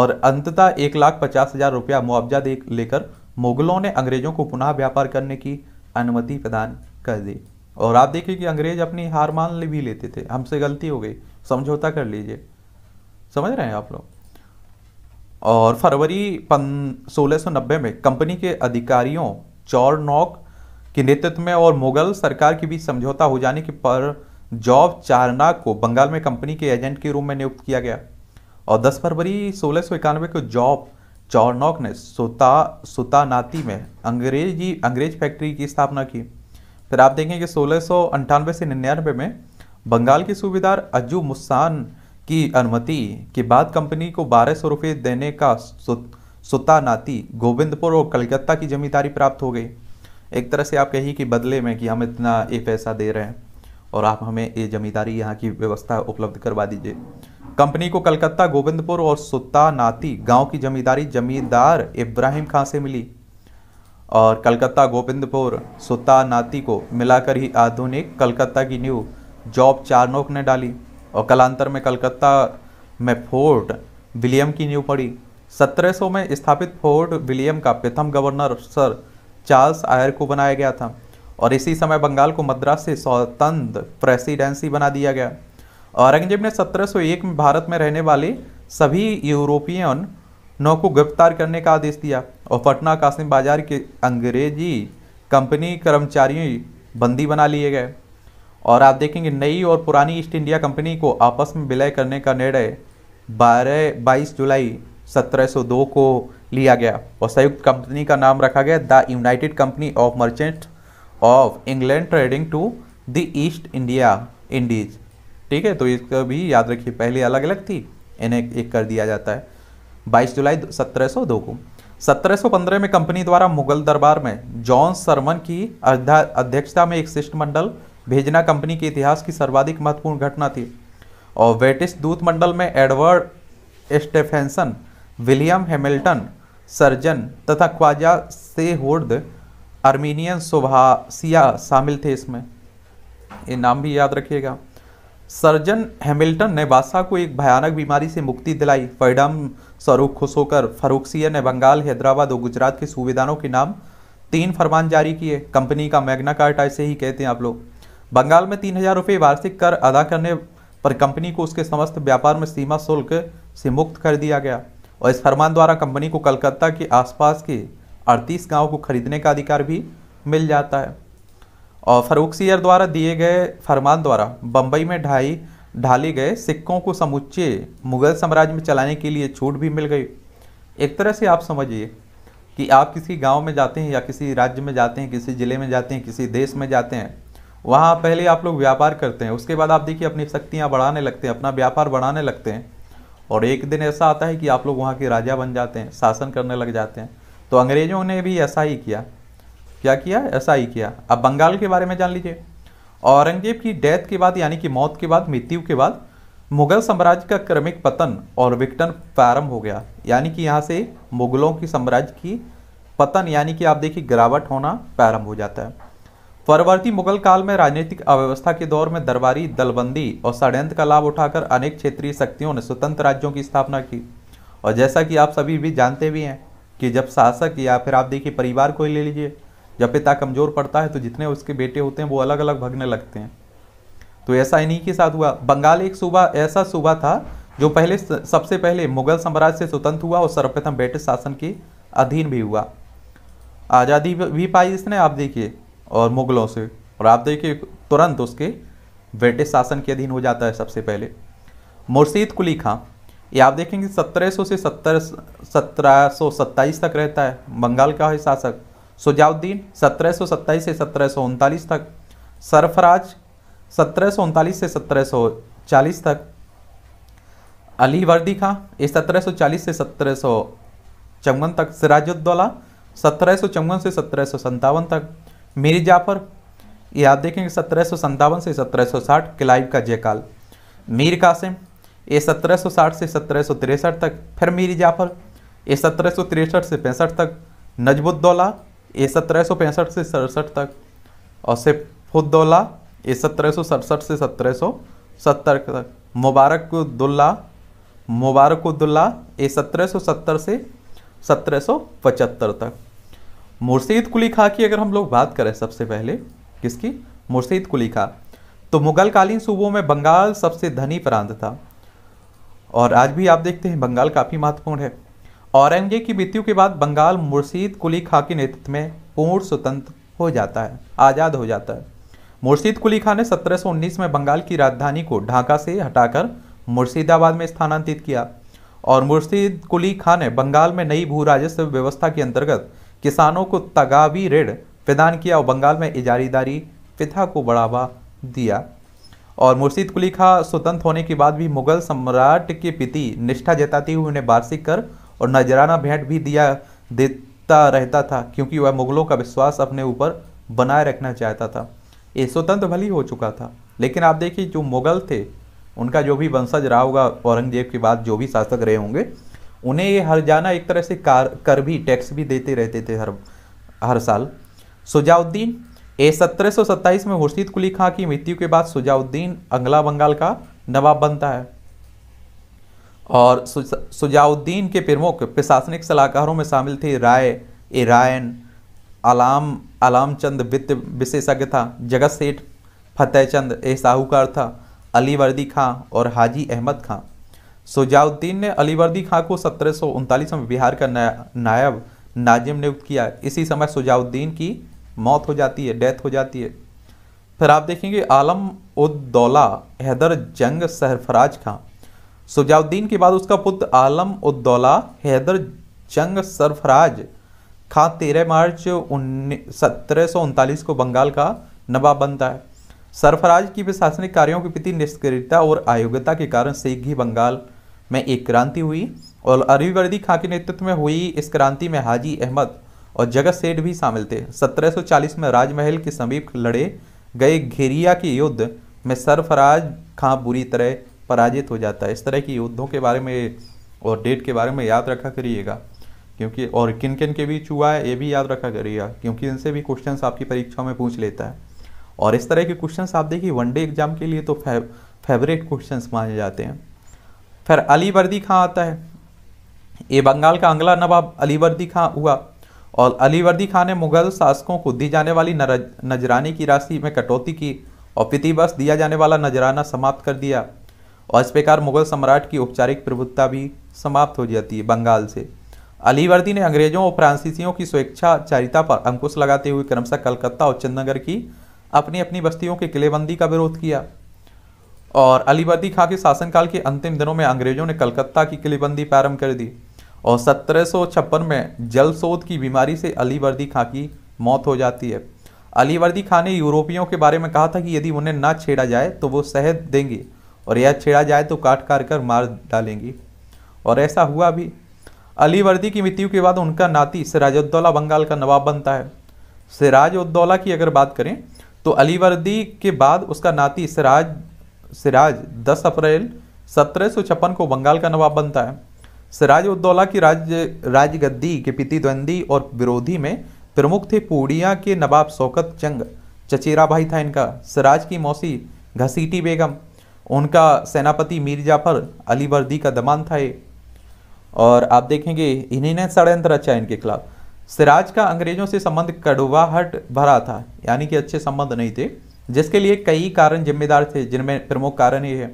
और अंततः एक लाख पचास हजार रुपया मुआवजा दे लेकर मुगलों ने अंग्रेजों को पुनः व्यापार करने की अनुमति प्रदान कर दी और आप देखिए कि अंग्रेज अपनी हार मान ले भी लेते थे हमसे गलती हो गई समझौता कर लीजिए समझ रहे हैं आप लोग और फरवरी पन में कंपनी के अधिकारियों चौरनौक के नेतृत्व में और मुगल सरकार के बीच समझौता हो जाने के पर जॉब चारना को बंगाल में कंपनी के एजेंट के रूप में नियुक्त किया गया और 10 फरवरी सोलह को जॉब चौरनौक ने सुता सुतानाती में अंग्रेजी अंग्रेज फैक्ट्री की स्थापना की फिर आप देखें कि सोलह से निन्यानवे में बंगाल के सूबेदार अज्जू मुस्सान की अनुमति के बाद कंपनी को बारह सौ रुपये देने का सु, सुतानाती गोविंदपुर और कलकत्ता की जमींदारी प्राप्त हो गई एक तरह से आप कहिए कि बदले में कि हम इतना ये पैसा दे रहे हैं और आप हमें ये जमींदारी यहाँ की व्यवस्था उपलब्ध करवा दीजिए कंपनी को कलकत्ता गोविंदपुर और सुत्ता नाती गांव की जमींदारी जमींदार इब्राहिम खां से मिली और कलकत्ता गोविंदपुर नाती को मिलाकर ही आधुनिक कलकत्ता की न्यू जॉब चारनोक ने डाली और कलांतर में कलकत्ता में फोर्ट विलियम की न्यू पड़ी 1700 में स्थापित फोर्ट विलियम का प्रथम गवर्नर सर चार्ल्स आयर को बनाया गया था और इसी समय बंगाल को मद्रास से स्वतंत्र प्रेसिडेंसी बना दिया गया औरंगजेब ने 1701 में भारत में रहने वाले सभी यूरोपियन नौ को गिरफ्तार करने का आदेश दिया और पटना कासिम बाजार के अंग्रेजी कंपनी कर्मचारियों बंदी बना लिए गए और आप देखेंगे नई और पुरानी ईस्ट इंडिया कंपनी को आपस में विलय करने का निर्णय बारह बाईस जुलाई 1702 को लिया गया और संयुक्त कंपनी का नाम रखा गया the United Company of Merchants of England Trading to the East India Indies ठीक है तो इसका भी याद रखिए पहले अलग अलग थी इन्हें एक कर दिया जाता है 22 जुलाई 1702 को 1715 में कंपनी द्वारा मुगल दरबार में जॉन सरमन की अध्यक्षता में एक शिष्टमंडल भेजना कंपनी के इतिहास की सर्वाधिक महत्वपूर्ण घटना थी और ब्रिटिश दूत मंडल में Edward Stephenson William Hamilton surgeon तथा ख्वाजा से होर्द अर्मीनियन सोभासिया शामिल थे इसमें ये नाम भी याद रखिएगा सर्जन हैमिल्टन ने बादशाह को एक भयानक बीमारी से मुक्ति दिलाई फैडम स्वरूप खुश होकर फरूखसिया ने बंगाल हैदराबाद और गुजरात के सूबेदारों के नाम तीन फरमान जारी किए कंपनी का मैग्ना कार्टा ऐसे ही कहते हैं आप लोग बंगाल में तीन हजार रुपये वार्षिक कर अदा करने पर कंपनी को उसके समस्त व्यापार में सीमा शुल्क से मुक्त कर दिया गया और इस फरमान द्वारा कंपनी को कलकत्ता के आसपास के अड़तीस गाँव को खरीदने का अधिकार भी मिल जाता है और फरूख सीयर द्वारा दिए गए फरमान द्वारा बम्बई में ढाई ढाले गए सिक्कों को समुच्चे मुगल साम्राज्य में चलाने के लिए छूट भी मिल गई एक तरह से आप समझिए कि आप किसी गांव में जाते हैं या किसी राज्य में जाते हैं किसी ज़िले में जाते हैं किसी देश में जाते हैं वहाँ पहले आप लोग व्यापार करते हैं उसके बाद आप देखिए अपनी शक्तियाँ बढ़ाने लगते हैं अपना व्यापार बढ़ाने लगते हैं और एक दिन ऐसा आता है कि आप लोग वहाँ के राजा बन जाते हैं शासन करने लग जाते हैं तो अंग्रेज़ों ने भी ऐसा ही किया क्या किया ऐसा ही किया अब बंगाल के बारे में जान लीजिए औरंगजेब की डेथ के बाद यानी कि मौत के बाद मृत्यु के बाद मुगल साम्राज्य का क्रमिक पतन और विकटन प्रारंभ हो गया यानी कि यहाँ से मुगलों की साम्राज्य की पतन यानी कि आप देखिए गिरावट होना प्रारंभ हो जाता है परवर्ती मुगल काल में राजनीतिक अव्यवस्था के दौर में दरबारी दलबंदी और षड्यंत्र का लाभ उठाकर अनेक क्षेत्रीय शक्तियों ने स्वतंत्र राज्यों की स्थापना की और जैसा कि आप सभी भी जानते भी हैं कि जब शासक या फिर आप देखिए परिवार को ही ले लीजिए जब पिता कमज़ोर पड़ता है तो जितने उसके बेटे होते हैं वो अलग अलग भगने लगते हैं तो ऐसा इन्हीं के साथ हुआ बंगाल एक सूबा ऐसा सूबा था जो पहले सबसे पहले मुगल साम्राज्य से स्वतंत्र हुआ और सर्वप्रथम ब्रिटिश शासन के अधीन भी हुआ आज़ादी भी पाई इसने आप देखिए और मुगलों से और आप देखिए तुरंत उसके ब्रिटिश शासन के अधीन हो जाता है सबसे पहले मुर्शीद कुली खां ये आप देखेंगे 1700 से सत्तर सत्रह तक रहता है बंगाल का है शासक सुजाउद्दीन सत्रह से सत्रह तक सरफराज सत्रह से सत्रह तक अली वर्दी खां ये सत्रह से सत्रह चौवन तक सिराजुद्दौला सत्रह चौवन से सत्रह तक मीर जाफर ये आप देखेंगे सत्रह से सत्रह क्लाइव का जयकाल मीर कासिम ये साठ से सत्रह तक फिर मीर जाफर ये सत्रह से पैंसठ तक नजबुद्दौला ये सत्रह सौ पैंसठ से सड़सठ तक और सिफुद्दौला ये सत्रह सौ सड़सठ से सत्रह सौ सत्तर तक मुबारकुद्दुल्ला मुबारकुद्दुल्ला ये सत्रह सौ सत्तर से सत्रह सौ पचहत्तर तक मुर्शीद कुली खां की अगर हम लोग बात करें सबसे पहले किसकी मुर्शीद कुली खां तो मुगल कालीन सूबों में बंगाल सबसे धनी प्रांत था और आज भी आप देखते हैं बंगाल काफ़ी महत्वपूर्ण है औरंगजेब की मृत्यु के बाद बंगाल मुर्शीद कुली खां के नेतृत्व में पूर्ण स्वतंत्र हो जाता है आज़ाद हो जाता है मुर्शीद कुली खां ने 1719 में बंगाल की राजधानी को ढाका से हटाकर मुर्शिदाबाद में स्थानांतरित किया और मुर्शीद कुली खां ने बंगाल में नई भू राजस्व व्यवस्था के अंतर्गत किसानों को तगावी ऋण प्रदान किया और बंगाल में इजारीदारी प्रथा को बढ़ावा दिया और मुर्शीद कुली खां स्वतंत्र होने के बाद भी मुगल सम्राट के पिति निष्ठा जताती हुए उन्हें वार्षिक कर और नजराना भेंट भी दिया देता रहता था क्योंकि वह मुगलों का विश्वास अपने ऊपर बनाए रखना चाहता था ये स्वतंत्र भली हो चुका था लेकिन आप देखिए जो मुगल थे उनका जो भी वंशज रहा होगा औरंगजेब के बाद जो भी शासक रहे होंगे उन्हें ये हर जाना एक तरह से कार कर भी टैक्स भी देते रहते थे हर हर साल सुजाउद्दीन ए सत्रह में हुर्शीद कुली खां की मृत्यु के बाद सुजाउद्दीन अंगला बंगाल का नवाब बनता है और सुजाउद्दीन के प्रमुख प्रशासनिक सलाहकारों में शामिल थे राय ए रायन अलाम अलामचंद वित्त विशेषज्ञ था जगत सेठ फतेह चंद ए साहूकार था अलीवर्दी खां और हाजी अहमद खां सुजाउद्दीन ने अलीवर्दी खां को सत्रह में बिहार का नायब नाजिम नियुक्त किया इसी समय सुजाउद्दीन की मौत हो जाती है डेथ हो जाती है फिर आप देखेंगे आलम उद दौला हैदर जंग सरफराज खां सुजाउद्दीन के बाद उसका पुत्र आलम उद्दौला हैदर जंग सरफराज खां तेरह मार्च उन्नीस सत्रह को बंगाल का नवाब बनता है सरफराज की प्रशासनिक कार्यों के प्रति निष्क्रियता और अयोग्यता के कारण शेख ही बंगाल में एक क्रांति हुई और अरविवर्दी खां के नेतृत्व में हुई इस क्रांति में हाजी अहमद और जगत सेठ भी शामिल थे 1740 में राजमहल के समीप लड़े गए घेरिया के युद्ध में सरफराज खां बुरी तरह पराजित हो जाता है इस तरह की युद्धों के बारे में और डेट के बारे में याद रखा करिएगा क्योंकि और किन किन के बीच हुआ है ये भी याद रखा करिएगा क्योंकि इनसे भी क्वेश्चन आपकी परीक्षाओं में पूछ लेता है और इस तरह के क्वेश्चन आप देखिए वनडे एग्जाम के लिए तो फेवरेट क्वेश्चन माने जाते हैं फिर अलीवर्दी खां आता है ये बंगाल का अंगला नवाब अलीवर्दी खां हुआ और अलीवर्दी खां ने मुगल शासकों को दी जाने वाली नजरानी की राशि में कटौती की और पितीबस दिया जाने वाला नजराना समाप्त कर दिया और इस प्रकार मुगल सम्राट की औपचारिक प्रभुत्ता भी समाप्त हो जाती है बंगाल से अलीवर्दी ने अंग्रेजों और फ्रांसीसियों की स्वेच्छाचारिता पर अंकुश लगाते हुए क्रमशः कलकत्ता और चंदनगर की अपनी अपनी बस्तियों के किलेबंदी का विरोध किया और अलीवर्दी खां के शासनकाल के अंतिम दिनों में अंग्रेजों ने कलकत्ता की किलेबंदी प्रारंभ कर दी और सत्रह में जलशोध की बीमारी से अलीवर्दी खां की मौत हो जाती है अलीवर्दी खां ने यूरोपियों के बारे में कहा था कि यदि उन्हें ना छेड़ा जाए तो वो शहद देंगे और यह छेड़ा जाए तो काट काट कर मार डालेंगी और ऐसा हुआ भी अलीवर्दी की मृत्यु के बाद उनका नाती सिराजुद्दौला बंगाल का नवाब बनता है सिराज उद्दौला की अगर बात करें तो अलीवर्दी के बाद उसका नाती सिराज सिराज 10 अप्रैल सत्रह को बंगाल का नवाब बनता है सिराज उद्दौला की राज राजगद्दी के प्रतिद्वंदी और विरोधी में प्रमुख थे पूड़िया के नवाब शौकत चंग चचेरा भाई था इनका सिराज की मौसी घसीटी बेगम उनका सेनापति मीर जाफर अली वर्दी का दमान था ये और आप देखेंगे इन्हीं ने षडयंत्र रचा इनके खिलाफ सिराज का अंग्रेजों से संबंध कड़वाहट भरा था यानी कि अच्छे संबंध नहीं थे जिसके लिए कई कारण जिम्मेदार थे जिनमें प्रमुख कारण ये है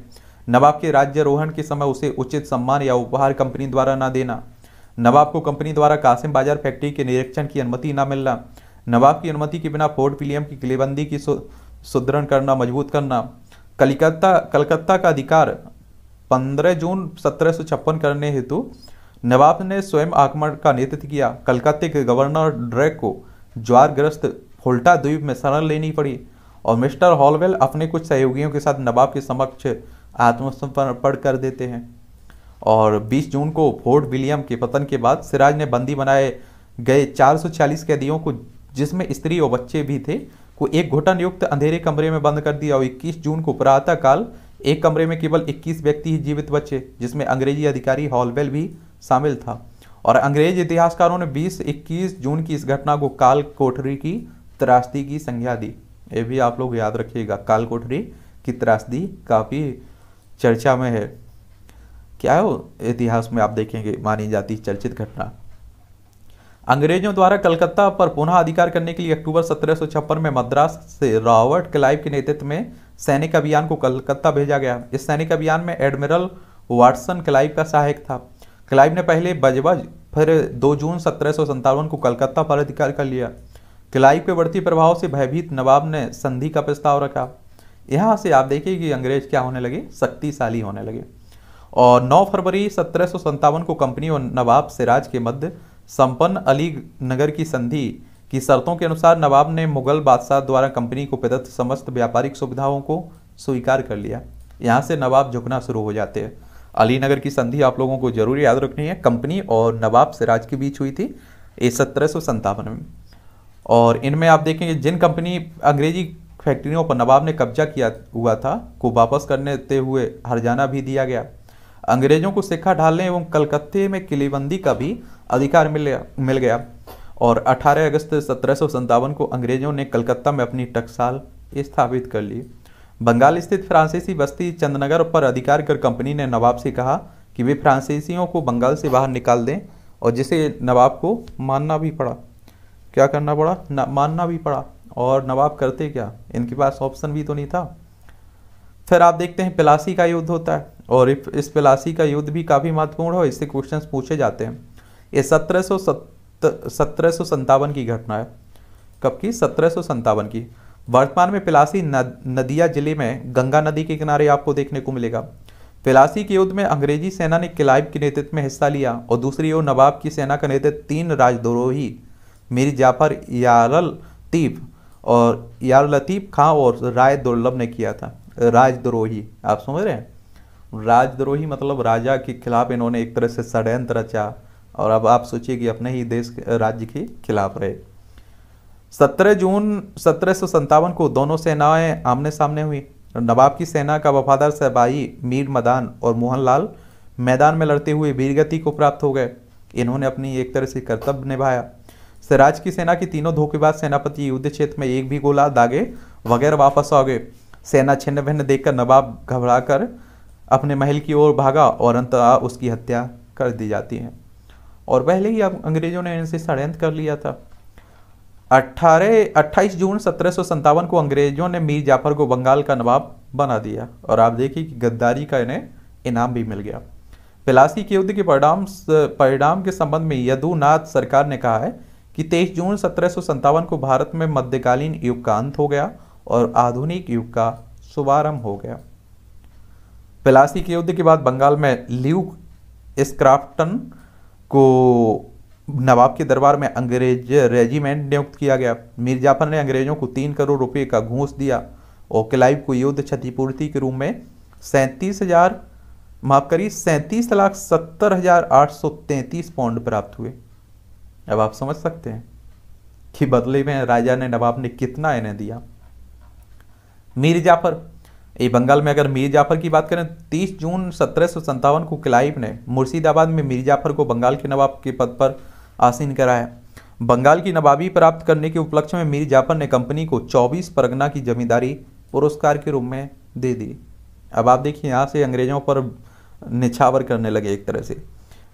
नवाब के राज्य रोहन के समय उसे उचित सम्मान या उपहार कंपनी द्वारा ना देना नवाब को कंपनी द्वारा कासिम बाजार फैक्ट्री के निरीक्षण की अनुमति ना मिलना नवाब की अनुमति के बिना फोर्ट विलियम की किलेबंदी की सुदृढ़ करना मजबूत करना कलकत्ता कलकत्ता का अधिकार 15 जून सत्रह करने हेतु नवाब ने स्वयं आक्रमण का नेतृत्व किया कलकत्ते के गवर्नर ड्रेक को ज्वारग्रस्त फोल्टा द्वीप में शरण लेनी पड़ी और मिस्टर हॉलवेल अपने कुछ सहयोगियों के साथ नवाब के समक्ष आत्मसमर्पण कर देते हैं और 20 जून को फोर्ट विलियम के पतन के बाद सिराज ने बंदी बनाए गए 440 कैदियों को जिसमें स्त्री और बच्चे भी थे को एक घुटन युक्त अंधेरे कमरे में बंद कर दिया और 21 जून को प्रातः काल एक कमरे में केवल 21 व्यक्ति ही जीवित बचे जिसमें अंग्रेजी अधिकारी हॉलवेल भी शामिल था और अंग्रेज इतिहासकारों ने 20-21 जून की इस घटना को काल कोठरी की त्रासदी की संज्ञा दी ये भी आप लोग याद रखिएगा काल कोठरी की त्रासदी काफ़ी चर्चा में है क्या हो इतिहास में आप देखेंगे मानी जाती चर्चित घटना अंग्रेजों द्वारा कलकत्ता पर पुनः अधिकार करने के लिए अक्टूबर सत्रह में मद्रास से रॉबर्ट क्लाइव के नेतृत्व में सैनिक अभियान को कलकत्ता भेजा गया इस सैनिक अभियान में एडमिरल वाटसन क्लाइव का सहायक था क्लाइव ने पहले बजबज फिर 2 जून सत्रह को कलकत्ता पर अधिकार कर लिया क्लाइव के बढ़ती प्रभाव से भयभीत नवाब ने संधि का प्रस्ताव रखा यहाँ से आप देखिए कि अंग्रेज क्या होने लगे शक्तिशाली होने लगे और 9 फरवरी सत्रह को कंपनी और नवाब सिराज के मध्य संपन्न अली नगर की संधि की शर्तों के अनुसार नवाब ने मुगल बादशाह द्वारा कंपनी को प्रदत्त समस्त व्यापारिक सुविधाओं को स्वीकार कर लिया यहाँ से नवाब झुकना शुरू हो जाते हैं अली नगर की संधि आप लोगों को जरूर याद रखनी है कंपनी और नवाब सिराज के बीच हुई थी ये सत्रह में और इनमें आप देखेंगे जिन कंपनी अंग्रेजी फैक्ट्रियों पर नवाब ने कब्जा किया हुआ था को वापस करने हुए हरजाना भी दिया गया अंग्रेजों को सिक्का ढालने एवं कलकत्ते में किलेबंदी का भी अधिकार मिल गया मिल गया और 18 अगस्त सत्रह को अंग्रेजों ने कलकत्ता में अपनी टकसाल स्थापित कर ली बंगाल स्थित फ्रांसीसी बस्ती चंदनगर पर अधिकार कर कंपनी ने नवाब से कहा कि वे फ्रांसीसियों को बंगाल से बाहर निकाल दें और जिसे नवाब को मानना भी पड़ा क्या करना पड़ा न, मानना भी पड़ा और नवाब करते क्या इनके पास ऑप्शन भी तो नहीं था फिर आप देखते हैं पिलासी का युद्ध होता है और इस पिलासी का युद्ध भी काफ़ी महत्वपूर्ण हो इससे क्वेश्चंस पूछे जाते हैं ये सत्रह सौ की घटना है कब की सत्रह की वर्तमान में पिलासी नद, नदिया जिले में गंगा नदी के किनारे आपको देखने को मिलेगा पिलासी के युद्ध में अंग्रेजी सेना ने किलाइब के नेतृत्व में हिस्सा लिया और दूसरी ओर नवाब की सेना का नेतृत्व तीन राजद्रोही मीर जाफर यारल तीफ और यार लतीफ़ खां और राय दुर्लभ ने किया था राजद्रोही आप समझ रहे हैं राजद्रोही मतलब राजा के खिलाफ इन्होंने एक तरह से षड्यंत्र रचा और अब आप सोचिए कि अपने ही देश राज्य के खिलाफ रहे सत्रह जून सत्रह को दोनों सेनाएं आमने सामने हुई नवाब की सेना का वफादार सहबाई मीर मदान और मोहनलाल मैदान में लड़ते हुए वीरगति को प्राप्त हो गए इन्होंने अपनी एक तरह से कर्तव्य निभाया सिराज की सेना के तीनों धोखेबाज सेनापति युद्ध क्षेत्र में एक भी गोला दागे वगैरह वापस आ गए सेना छिन्न भिन्न देखकर नवाब घबराकर अपने महल की ओर भागा और अंत उसकी हत्या कर दी जाती है और पहले ही अंग्रेजों ने इनसे षडयंत्र कर लिया था अट्ठारह अट्ठाईस जून सत्रह को अंग्रेजों ने मीर जाफर को बंगाल का नवाब बना दिया और आप देखिए कि गद्दारी का इन्हें इनाम भी मिल गया पिलासी के युद्ध के परिणाम परिणाम के संबंध में यदुनाथ सरकार ने कहा है कि 23 जून सत्रह को भारत में मध्यकालीन युग का अंत हो गया और आधुनिक युग का शुभारंभ हो गया पिलासी के युद्ध के बाद बंगाल में ल्यूक स्क्राफ्टन को नवाब के दरबार में अंग्रेज रेजिमेंट नियुक्त किया गया मीर जाफर ने अंग्रेजों को तीन करोड़ रुपए का घूस दिया और क्लाइव को युद्ध क्षतिपूर्ति के रूप में सैंतीस हजार माफ करिए सैंतीस लाख सत्तर हजार आठ सौ तैंतीस पाउंड प्राप्त हुए अब आप समझ सकते हैं कि बदले में राजा ने नवाब ने कितना इन्हें दिया मीर जाफर ये बंगाल में अगर मीर जाफर की बात करें तीस जून सत्रह को क्लाइव ने मुर्शिदाबाद में मीर जाफर को बंगाल के नवाब के पद पर आसीन कराया बंगाल की नवाबी प्राप्त करने के उपलक्ष्य में मीर जाफर ने कंपनी को 24 परगना की जमींदारी पुरस्कार के रूप में दे दी अब आप देखिए यहाँ से अंग्रेज़ों पर निछावर करने लगे एक तरह से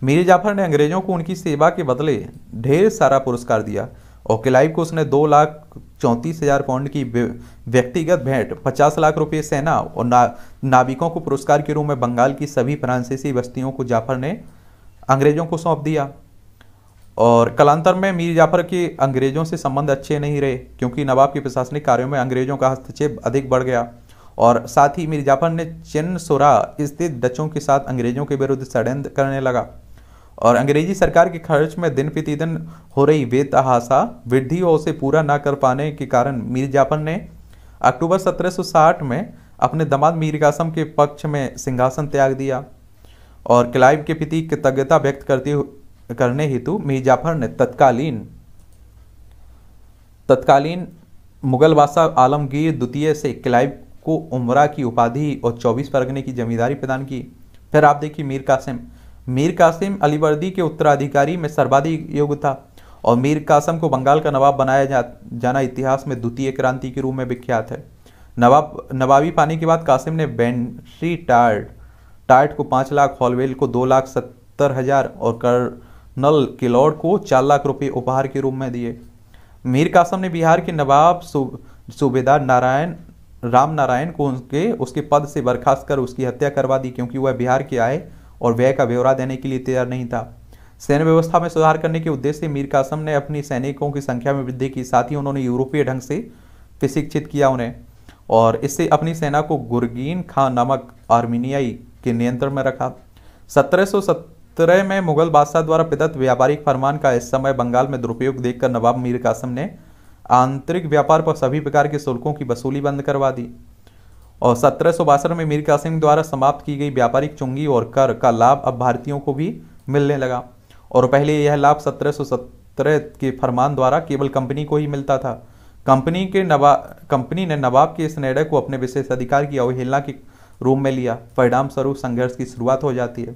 मीर जाफर ने अंग्रेज़ों को उनकी सेवा के बदले ढेर सारा पुरस्कार दिया ओकेलाइव को उसने दो लाख चौंतीस हजार पाउंड की व्यक्तिगत भेंट पचास लाख रुपए सेना और ना, नाविकों को पुरस्कार के रूप में बंगाल की सभी फ्रांसीसी बस्तियों को जाफर ने अंग्रेजों को सौंप दिया और कलांतर में मीर जाफर के अंग्रेजों से संबंध अच्छे नहीं रहे क्योंकि नवाब के प्रशासनिक कार्यों में अंग्रेजों का हस्तक्षेप अधिक बढ़ गया और साथ ही मीर जाफर ने सोरा स्थित डचों के साथ अंग्रेजों के विरुद्ध षडयंत्र करने लगा और अंग्रेजी सरकार के खर्च में दिन प्रतिदिन हो रही बेतहासा वृद्धि और उसे पूरा ना कर पाने के कारण मीर जाफर ने अक्टूबर 1760 में अपने दामाद मीर कासम के पक्ष में सिंहासन त्याग दिया और क्लाइव के प्रति कृतज्ञता व्यक्त करती करने हेतु मीर जाफर ने तत्कालीन तत्कालीन मुगल बादशाह आलमगीर द्वितीय से क्लाइव को उमरा की उपाधि और चौबीस परगने की जमींदारी प्रदान की फिर आप देखिए मीर कासिम मीर कासिम अलीवर्दी के उत्तराधिकारी में सर्वाधिक योग था और मीर कासम को बंगाल का नवाब बनाया जा, जाना इतिहास में द्वितीय क्रांति के रूप में विख्यात है नवाब नवाबी पाने के बाद कासिम ने बेंट्री टार्ड टार्ट को पाँच लाख हॉलवेल को दो लाख सत्तर हजार और कर्नल किलोड़ को चार लाख रुपये उपहार के रूप में दिए मीर कासम ने बिहार के नवाब सूबेदार नारायण राम नारायण को उनके उसके पद से बर्खास्त कर उसकी हत्या करवा दी क्योंकि वह बिहार के आए और व्यय का ब्यौरा देने के लिए तैयार नहीं था सैन्य व्यवस्था में सुधार करने के उद्देश्य से मीर कासम ने अपनी सैनिकों की संख्या में वृद्धि की साथ ही उन्होंने यूरोपीय ढंग से प्रशिक्षित किया उन्हें और इससे अपनी सेना को गुरगीन खान नामक आर्मीनियाई के नियंत्रण में रखा सत्रह में मुगल बादशाह द्वारा प्रदत्त व्यापारिक फरमान का इस समय बंगाल में दुरुपयोग देखकर नवाब मीर कासम ने आंतरिक व्यापार पर सभी प्रकार के शुल्कों की वसूली बंद करवा दी और सत्रह में मीर कासिम द्वारा समाप्त की गई व्यापारिक चुंगी और कर का लाभ अब भारतीयों को भी मिलने लगा और पहले यह लाभ सत्रह के फरमान द्वारा केवल कंपनी को ही मिलता था कंपनी के नवा कंपनी ने नवाब के इस निर्णय को अपने विशेष अधिकार की अवहेलना के रूप में लिया परिणाम स्वरूप संघर्ष की शुरुआत हो जाती है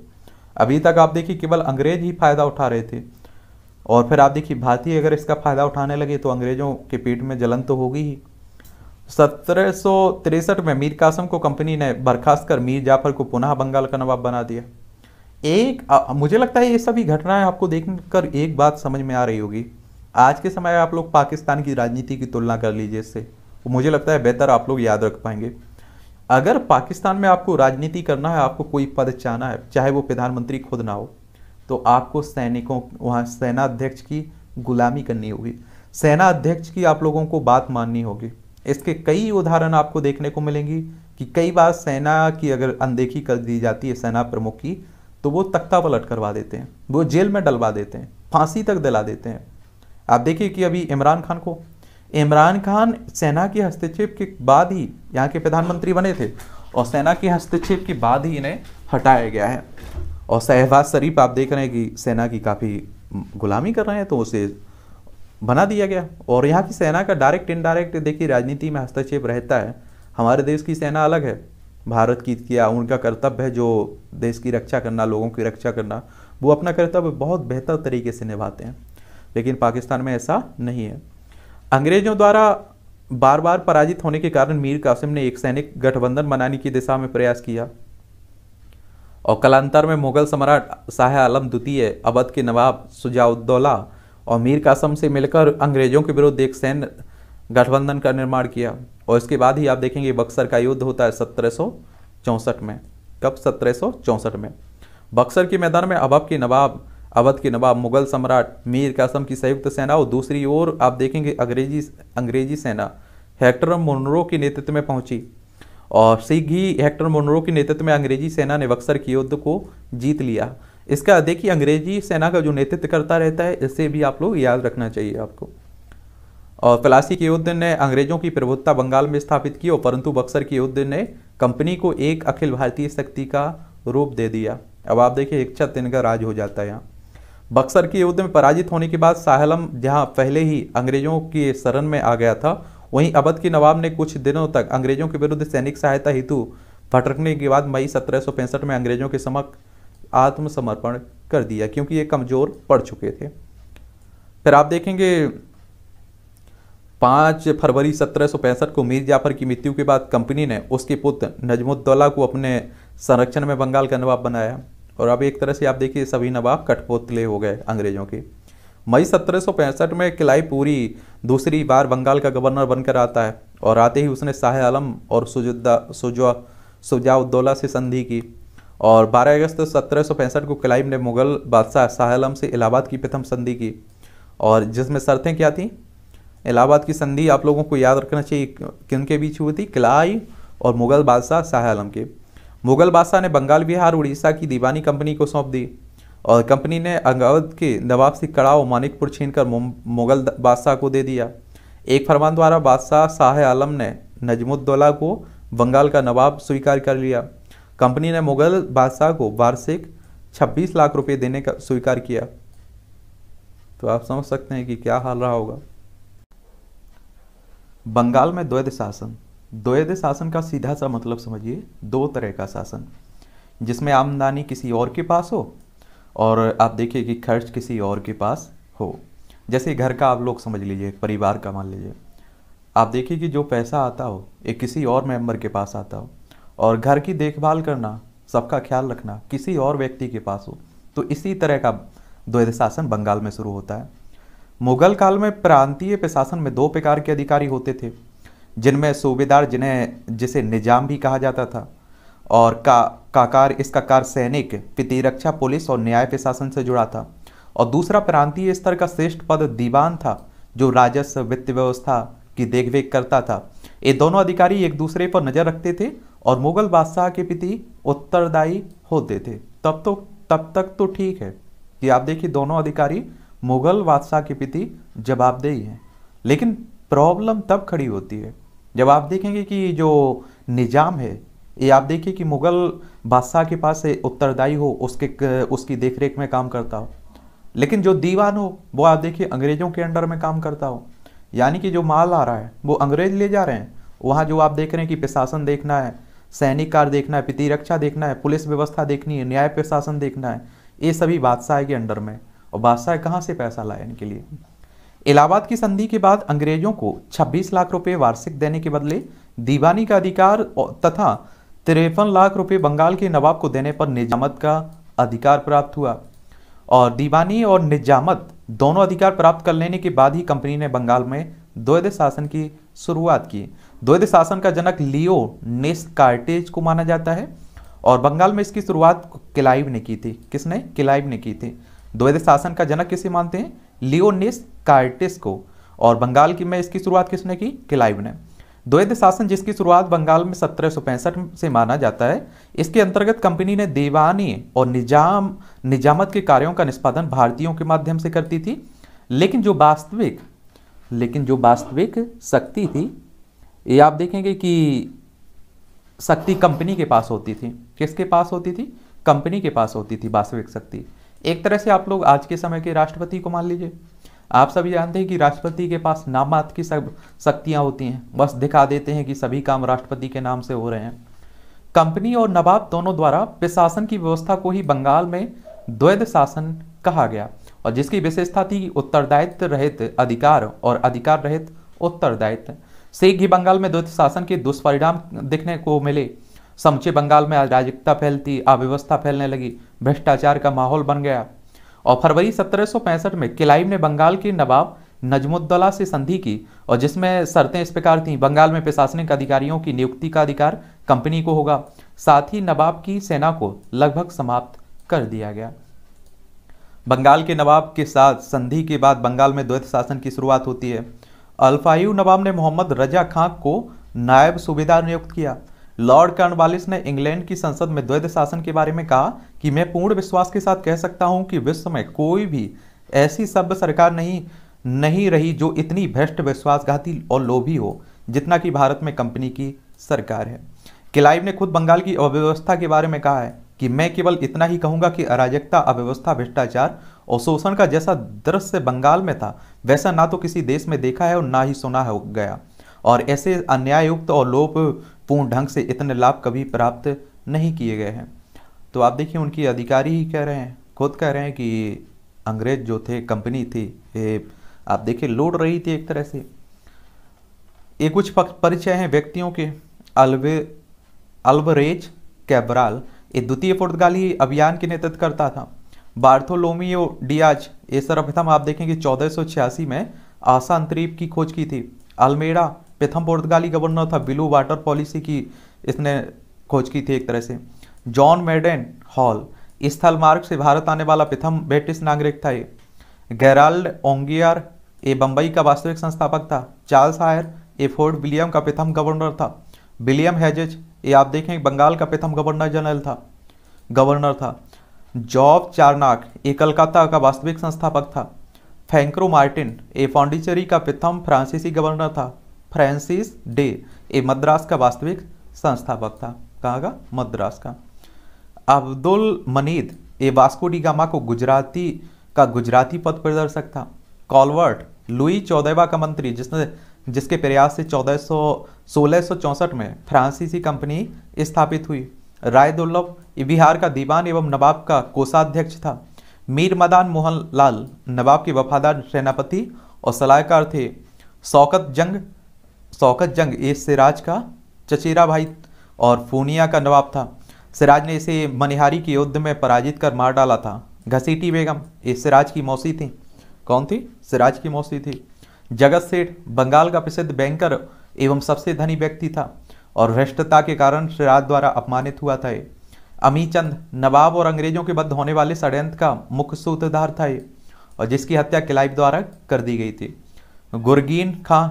अभी तक आप देखिए केवल अंग्रेज ही फायदा उठा रहे थे और फिर आप देखिए भारतीय अगर इसका फायदा उठाने लगे तो अंग्रेजों के पेट में जलन तो होगी ही सत्रह में मीर कासम को कंपनी ने बर्खास्त कर मीर जाफर को पुनः बंगाल का नवाब बना दिया एक आ, मुझे लगता है ये सभी घटनाएं आपको देख कर एक बात समझ में आ रही होगी आज के समय आप लोग पाकिस्तान की राजनीति की तुलना कर लीजिए इससे मुझे लगता है बेहतर आप लोग याद रख पाएंगे अगर पाकिस्तान में आपको राजनीति करना है आपको कोई पद चाहना है चाहे वो प्रधानमंत्री खुद ना हो तो आपको सैनिकों वहाँ सेना अध्यक्ष की गुलामी करनी होगी सेना अध्यक्ष की आप लोगों को बात माननी होगी इसके कई उदाहरण आपको देखने को मिलेंगी कि कई बार सेना की अगर अनदेखी कर दी जाती है सेना प्रमुख की तो वो तख्ता पलट करवा देते हैं वो जेल में डलवा देते हैं फांसी तक दिला देते हैं आप देखिए कि अभी इमरान खान को इमरान खान सेना के हस्तक्षेप के बाद ही यहाँ के प्रधानमंत्री बने थे और सेना के हस्तक्षेप के बाद ही इन्हें हटाया गया है और शहबाज शरीफ आप देख रहे हैं कि सेना की काफ़ी गुलामी कर रहे हैं तो उसे बना दिया गया और यहाँ की सेना का डायरेक्ट इनडायरेक्ट देखिए राजनीति में हस्तक्षेप रहता है हमारे देश की सेना अलग है भारत की किया उनका कर्तव्य है जो देश की रक्षा करना लोगों की रक्षा करना वो अपना कर्तव्य बहुत बेहतर तरीके से निभाते हैं लेकिन पाकिस्तान में ऐसा नहीं है अंग्रेजों द्वारा बार बार पराजित होने के कारण मीर कासिम ने एक सैनिक गठबंधन बनाने की दिशा में प्रयास किया और कलांतर में मुगल सम्राट शाह आलम द्वितीय अवध के नवाब सुजाउद्दौला और मीर कासम से मिलकर अंग्रेजों के विरुद्ध एक सैन्य गठबंधन का निर्माण किया और इसके बाद ही आप देखेंगे बक्सर का युद्ध होता है सत्रह में कब सत्रह में बक्सर के मैदान में अबब के नवाब अवध के नवाब मुगल सम्राट मीर कासम की संयुक्त सेना और दूसरी ओर आप देखेंगे अंग्रेजी अंग्रेजी सेना हेक्टर मोनरो के नेतृत्व में पहुंची और सीघी ही हेक्टर मोनरो के नेतृत्व में अंग्रेजी सेना ने बक्सर के युद्ध को जीत लिया इसका देखिए अंग्रेजी सेना का जो नेतृत्व करता रहता है इसे भी आप लोग याद रखना चाहिए आपको और प्लासी के युद्ध ने अंग्रेजों की प्रभुत्ता बंगाल में स्थापित की और परंतु बक्सर के युद्ध ने कंपनी को एक अखिल भारतीय शक्ति का रूप दे दिया अब आप देखिए एक छत इनका राज हो जाता है यहाँ बक्सर के युद्ध में पराजित होने के बाद साहलम जहाँ पहले ही अंग्रेजों के शरण में आ गया था वहीं अवध के नवाब ने कुछ दिनों तक अंग्रेजों के विरुद्ध सैनिक सहायता हेतु भटकने के बाद मई सत्रह में अंग्रेजों के समक्ष आत्मसमर्पण कर दिया क्योंकि ये कमज़ोर पड़ चुके थे फिर आप देखेंगे पाँच फरवरी सत्रह को मीर जाफर की मृत्यु के बाद कंपनी ने उसके पुत्र नजमुद्दौला को अपने संरक्षण में बंगाल का नवाब बनाया और अब एक तरह से आप देखिए सभी नवाब कठपुतले हो गए अंग्रेज़ों के मई सत्रह में किलाई पूरी दूसरी बार बंगाल का गवर्नर बनकर आता है और आते ही उसने शाह आलम और सुजुद्दा सुजा सुजाउद्दौला से संधि की और 12 अगस्त सत्रह को कलाइम ने मुगल बादशाह शाहम से इलाहाबाद की प्रथम संधि की और जिसमें शर्तें क्या थी इलाहाबाद की संधि आप लोगों को याद रखना चाहिए किन के बीच हुई थी कलाई और मुगल बादशाह शाह आलम के मुगल बादशाह ने बंगाल बिहार उड़ीसा की दीवानी कंपनी को सौंप दी और कंपनी ने अंगावध के नवाब से कड़ाव मानिकपुर छीनकर मुगल बादशाह को दे दिया एक फरमान द्वारा बादशाह शाह आलम ने नजमुद्दौला को बंगाल का नवाब स्वीकार कर लिया कंपनी ने मुगल बादशाह को वार्षिक 26 लाख रुपए देने का स्वीकार किया तो आप समझ सकते हैं कि क्या हाल रहा होगा बंगाल में द्वैध शासन द्वैध शासन का सीधा सा मतलब समझिए दो तरह का शासन जिसमें आमदनी किसी और के पास हो और आप देखिए कि खर्च किसी और के पास हो जैसे घर का आप लोग समझ लीजिए परिवार का मान लीजिए आप देखिए कि जो पैसा आता हो ये किसी और मेंबर के पास आता हो और घर की देखभाल करना सबका ख्याल रखना किसी और व्यक्ति के पास हो तो इसी तरह का द्वैध शासन बंगाल में शुरू होता है मुगल काल में प्रांतीय प्रशासन में दो प्रकार के अधिकारी होते थे जिनमें सूबेदार जिन्हें जिसे निजाम भी कहा जाता था और का काकार इसका कार सैनिक प्रतिरक्षा पुलिस और न्याय प्रशासन से जुड़ा था और दूसरा प्रांतीय स्तर का श्रेष्ठ पद दीवान था जो राजस्व वित्त व्यवस्था की देखरेख करता था ये दोनों अधिकारी एक दूसरे पर नज़र रखते थे और मुगल बादशाह के प्रति उत्तरदायी होते थे तब तो तब तक तो ठीक है कि आप देखिए दोनों अधिकारी मुगल बादशाह के प्रति जवाबदेही हैं लेकिन प्रॉब्लम तब खड़ी होती है जब आप देखेंगे कि जो निज़ाम है ये आप देखिए कि मुगल बादशाह के पास उत्तरदायी हो उसके उसकी देखरेख में काम करता हो लेकिन जो दीवान हो वो आप देखिए अंग्रेज़ों के अंडर में काम करता हो यानी कि जो माल आ रहा है वो अंग्रेज ले जा रहे हैं वहाँ जो आप देख रहे हैं कि प्रशासन देखना है सैनिक कार्य देखना है प्रतिरक्षा देखना है पुलिस व्यवस्था देखनी है न्याय प्रशासन देखना है ये सभी बादशाह के अंडर में और बादशाह कहाँ से पैसा लाए इनके लिए इलाहाबाद की संधि के बाद अंग्रेजों को 26 लाख रुपए वार्षिक देने के बदले दीवानी का अधिकार तथा तिरपन लाख रुपए बंगाल के नवाब को देने पर निजामत का अधिकार प्राप्त हुआ और दीवानी और निजामत दोनों अधिकार प्राप्त कर लेने के बाद ही कंपनी ने बंगाल में द्वैध शासन की शुरुआत की द्वैध शासन का जनक लियो नेस्कार्टेज को माना जाता है और बंगाल में इसकी शुरुआत किलाइव ने की थी किसने किलाइव ने की थी द्वैध शासन का जनक किसे मानते हैं लियोनेस कार्टिस को और बंगाल की में इसकी शुरुआत किसने की किलाइव ने द्वैध शासन जिसकी शुरुआत बंगाल में सत्रह से माना जाता है इसके अंतर्गत कंपनी ने देवानी और निजाम निजामत के कार्यों का निष्पादन भारतीयों के माध्यम से करती थी लेकिन जो वास्तविक लेकिन जो वास्तविक शक्ति थी ये आप देखेंगे कि शक्ति कंपनी के पास होती थी किसके पास होती थी कंपनी के पास होती थी वास्तविक शक्ति एक तरह से आप लोग आज के समय के राष्ट्रपति को मान लीजिए आप सभी जानते हैं कि राष्ट्रपति के पास नामात की सब शक्तियाँ होती हैं बस दिखा देते हैं कि सभी काम राष्ट्रपति के नाम से हो रहे हैं कंपनी और नवाब दोनों द्वारा प्रशासन की व्यवस्था को ही बंगाल में द्वैध शासन कहा गया और जिसकी विशेषता थी उत्तरदायित्व रहित अधिकार और अधिकार रहित उत्तरदायित्व सिख ही बंगाल में द्वितीय शासन के दुष्परिणाम देखने को मिले समुचे बंगाल में अराजकता फैलती अव्यवस्था फैलने लगी भ्रष्टाचार का माहौल बन गया और फरवरी सत्रह में किलाइम ने बंगाल के नवाब नजमुद्दौला से संधि की और जिसमें शर्तें इस प्रकार थीं बंगाल में प्रशासनिक अधिकारियों की नियुक्ति का अधिकार कंपनी को होगा साथ ही नवाब की सेना को लगभग समाप्त कर दिया गया बंगाल के नवाब के साथ संधि के बाद बंगाल में द्वैत शासन की शुरुआत होती है अल्फायू नवाब ने मोहम्मद रजा खां को नायब सूबेदार नियुक्त किया लॉर्ड कर्नवालिस ने इंग्लैंड की संसद में द्वैध शासन के बारे में कहा कि मैं पूर्ण विश्वास के साथ कह सकता हूं कि विश्व में कोई भी ऐसी सभ्य सरकार नहीं नहीं रही जो इतनी भ्रष्ट विश्वासघाती और लोभी हो जितना कि भारत में कंपनी की सरकार है क्लाइव ने खुद बंगाल की अव्यवस्था के बारे में कहा है कि मैं केवल इतना ही कहूंगा कि अराजकता अव्यवस्था भ्रष्टाचार और शोषण का जैसा दृश्य बंगाल में था वैसा ना तो किसी देश में देखा है और ना ही सुना हो गया और ऐसे अन्यायुक्त और लोभपूर्ण ढंग से इतने लाभ कभी प्राप्त नहीं किए गए हैं तो आप देखिए उनकी अधिकारी ही कह रहे हैं खुद कह रहे हैं कि अंग्रेज जो थे कंपनी थी ये आप देखिए लूट रही थी एक तरह से ये कुछ परिचय हैं व्यक्तियों के अल्वे अल्वरेज कैबराल ये द्वितीय पुर्तगाली अभियान के नेतृत्व करता था बार्थोलोमियो डियाज ये सर्वप्रथम आप देखेंगे चौदह में आसान अंतरीप की खोज की थी अल्मेड़ा प्रथम पुर्तगाली गवर्नर था ब्लू वाटर पॉलिसी की इसने खोज की थी एक तरह से जॉन मेडेन हॉल स्थल मार्ग से भारत आने वाला प्रथम ब्रिटिश नागरिक था ये गैराल्ड ओंगियर ये बम्बई का वास्तविक संस्थापक था चार्ल्स हायर ये फोर्ट विलियम का प्रथम गवर्नर था विलियम हैजेज ये आप देखें बंगाल का प्रथम गवर्नर जनरल था गवर्नर था जॉब चारनाक ये कलकत्ता का वास्तविक संस्थापक था फैंक्रो मार्टिन ए पौंडिचेरी का प्रथम फ्रांसीसी गवर्नर था फ्रांसिस डे ए मद्रास का वास्तविक संस्थापक था कहाँ का मद्रास का अब्दुल मनीद ए वास्को डिगामा को गुजराती का गुजराती पद प्रदर्शक था कॉलवर्ट लुई चौदेवा का मंत्री जिसने जिसके प्रयास से चौदह सौ में फ्रांसीसी कंपनी स्थापित हुई राय दुर्लभ बिहार का दीवान एवं नवाब का कोषाध्यक्ष था मीर मदान मोहन लाल नवाब के वफादार सेनापति और सलाहकार थे शौकत जंग शौकत जंग ये सिराज का चचेरा भाई और फूनिया का नवाब था सिराज ने इसे मनिहारी के युद्ध में पराजित कर मार डाला था घसीटी बेगम ये सिराज की मौसी थी कौन थी सिराज की मौसी थी जगत सेठ बंगाल का प्रसिद्ध बैंकर एवं सबसे धनी व्यक्ति था और भ्रष्टता के कारण श्रीराज द्वारा अपमानित हुआ था अमीचंद नवाब और अंग्रेजों के बद्ध होने वाले षडयंत्र का मुख्य सूत्रधार था और जिसकी हत्या किलाइब द्वारा कर दी गई थी गुरगीन खां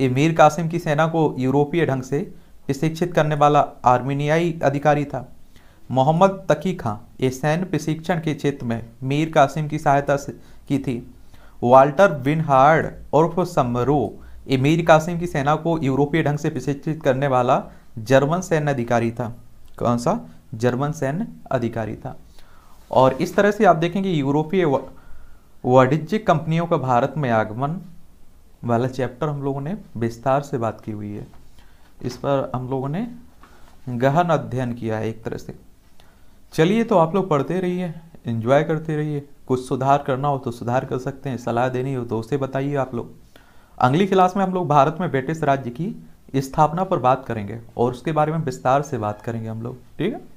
ये मीर कासिम की सेना को यूरोपीय ढंग से प्रशिक्षित करने वाला आर्मीनियाई अधिकारी था मोहम्मद तकी खां ये सैन्य प्रशिक्षण के क्षेत्र में मीर कासिम की सहायता की थी वाल्टर विनहार्ड और समरो एमीर कासिम की सेना को यूरोपीय ढंग से प्रशिक्षित करने वाला जर्मन सैन्य अधिकारी था कौन सा जर्मन सैन्य अधिकारी था और इस तरह से आप देखेंगे यूरोपीय वाणिज्यिक कंपनियों का भारत में आगमन वाला चैप्टर हम लोगों ने विस्तार से बात की हुई है इस पर हम लोगों ने गहन अध्ययन किया है एक तरह से चलिए तो आप लोग पढ़ते रहिए इंजॉय करते रहिए कुछ सुधार करना हो तो सुधार कर सकते हैं सलाह देनी हो तो उसे बताइए आप लोग अगली क्लास में हम लोग भारत में ब्रिटिश राज्य की स्थापना पर बात करेंगे और उसके बारे में विस्तार से बात करेंगे हम लोग ठीक है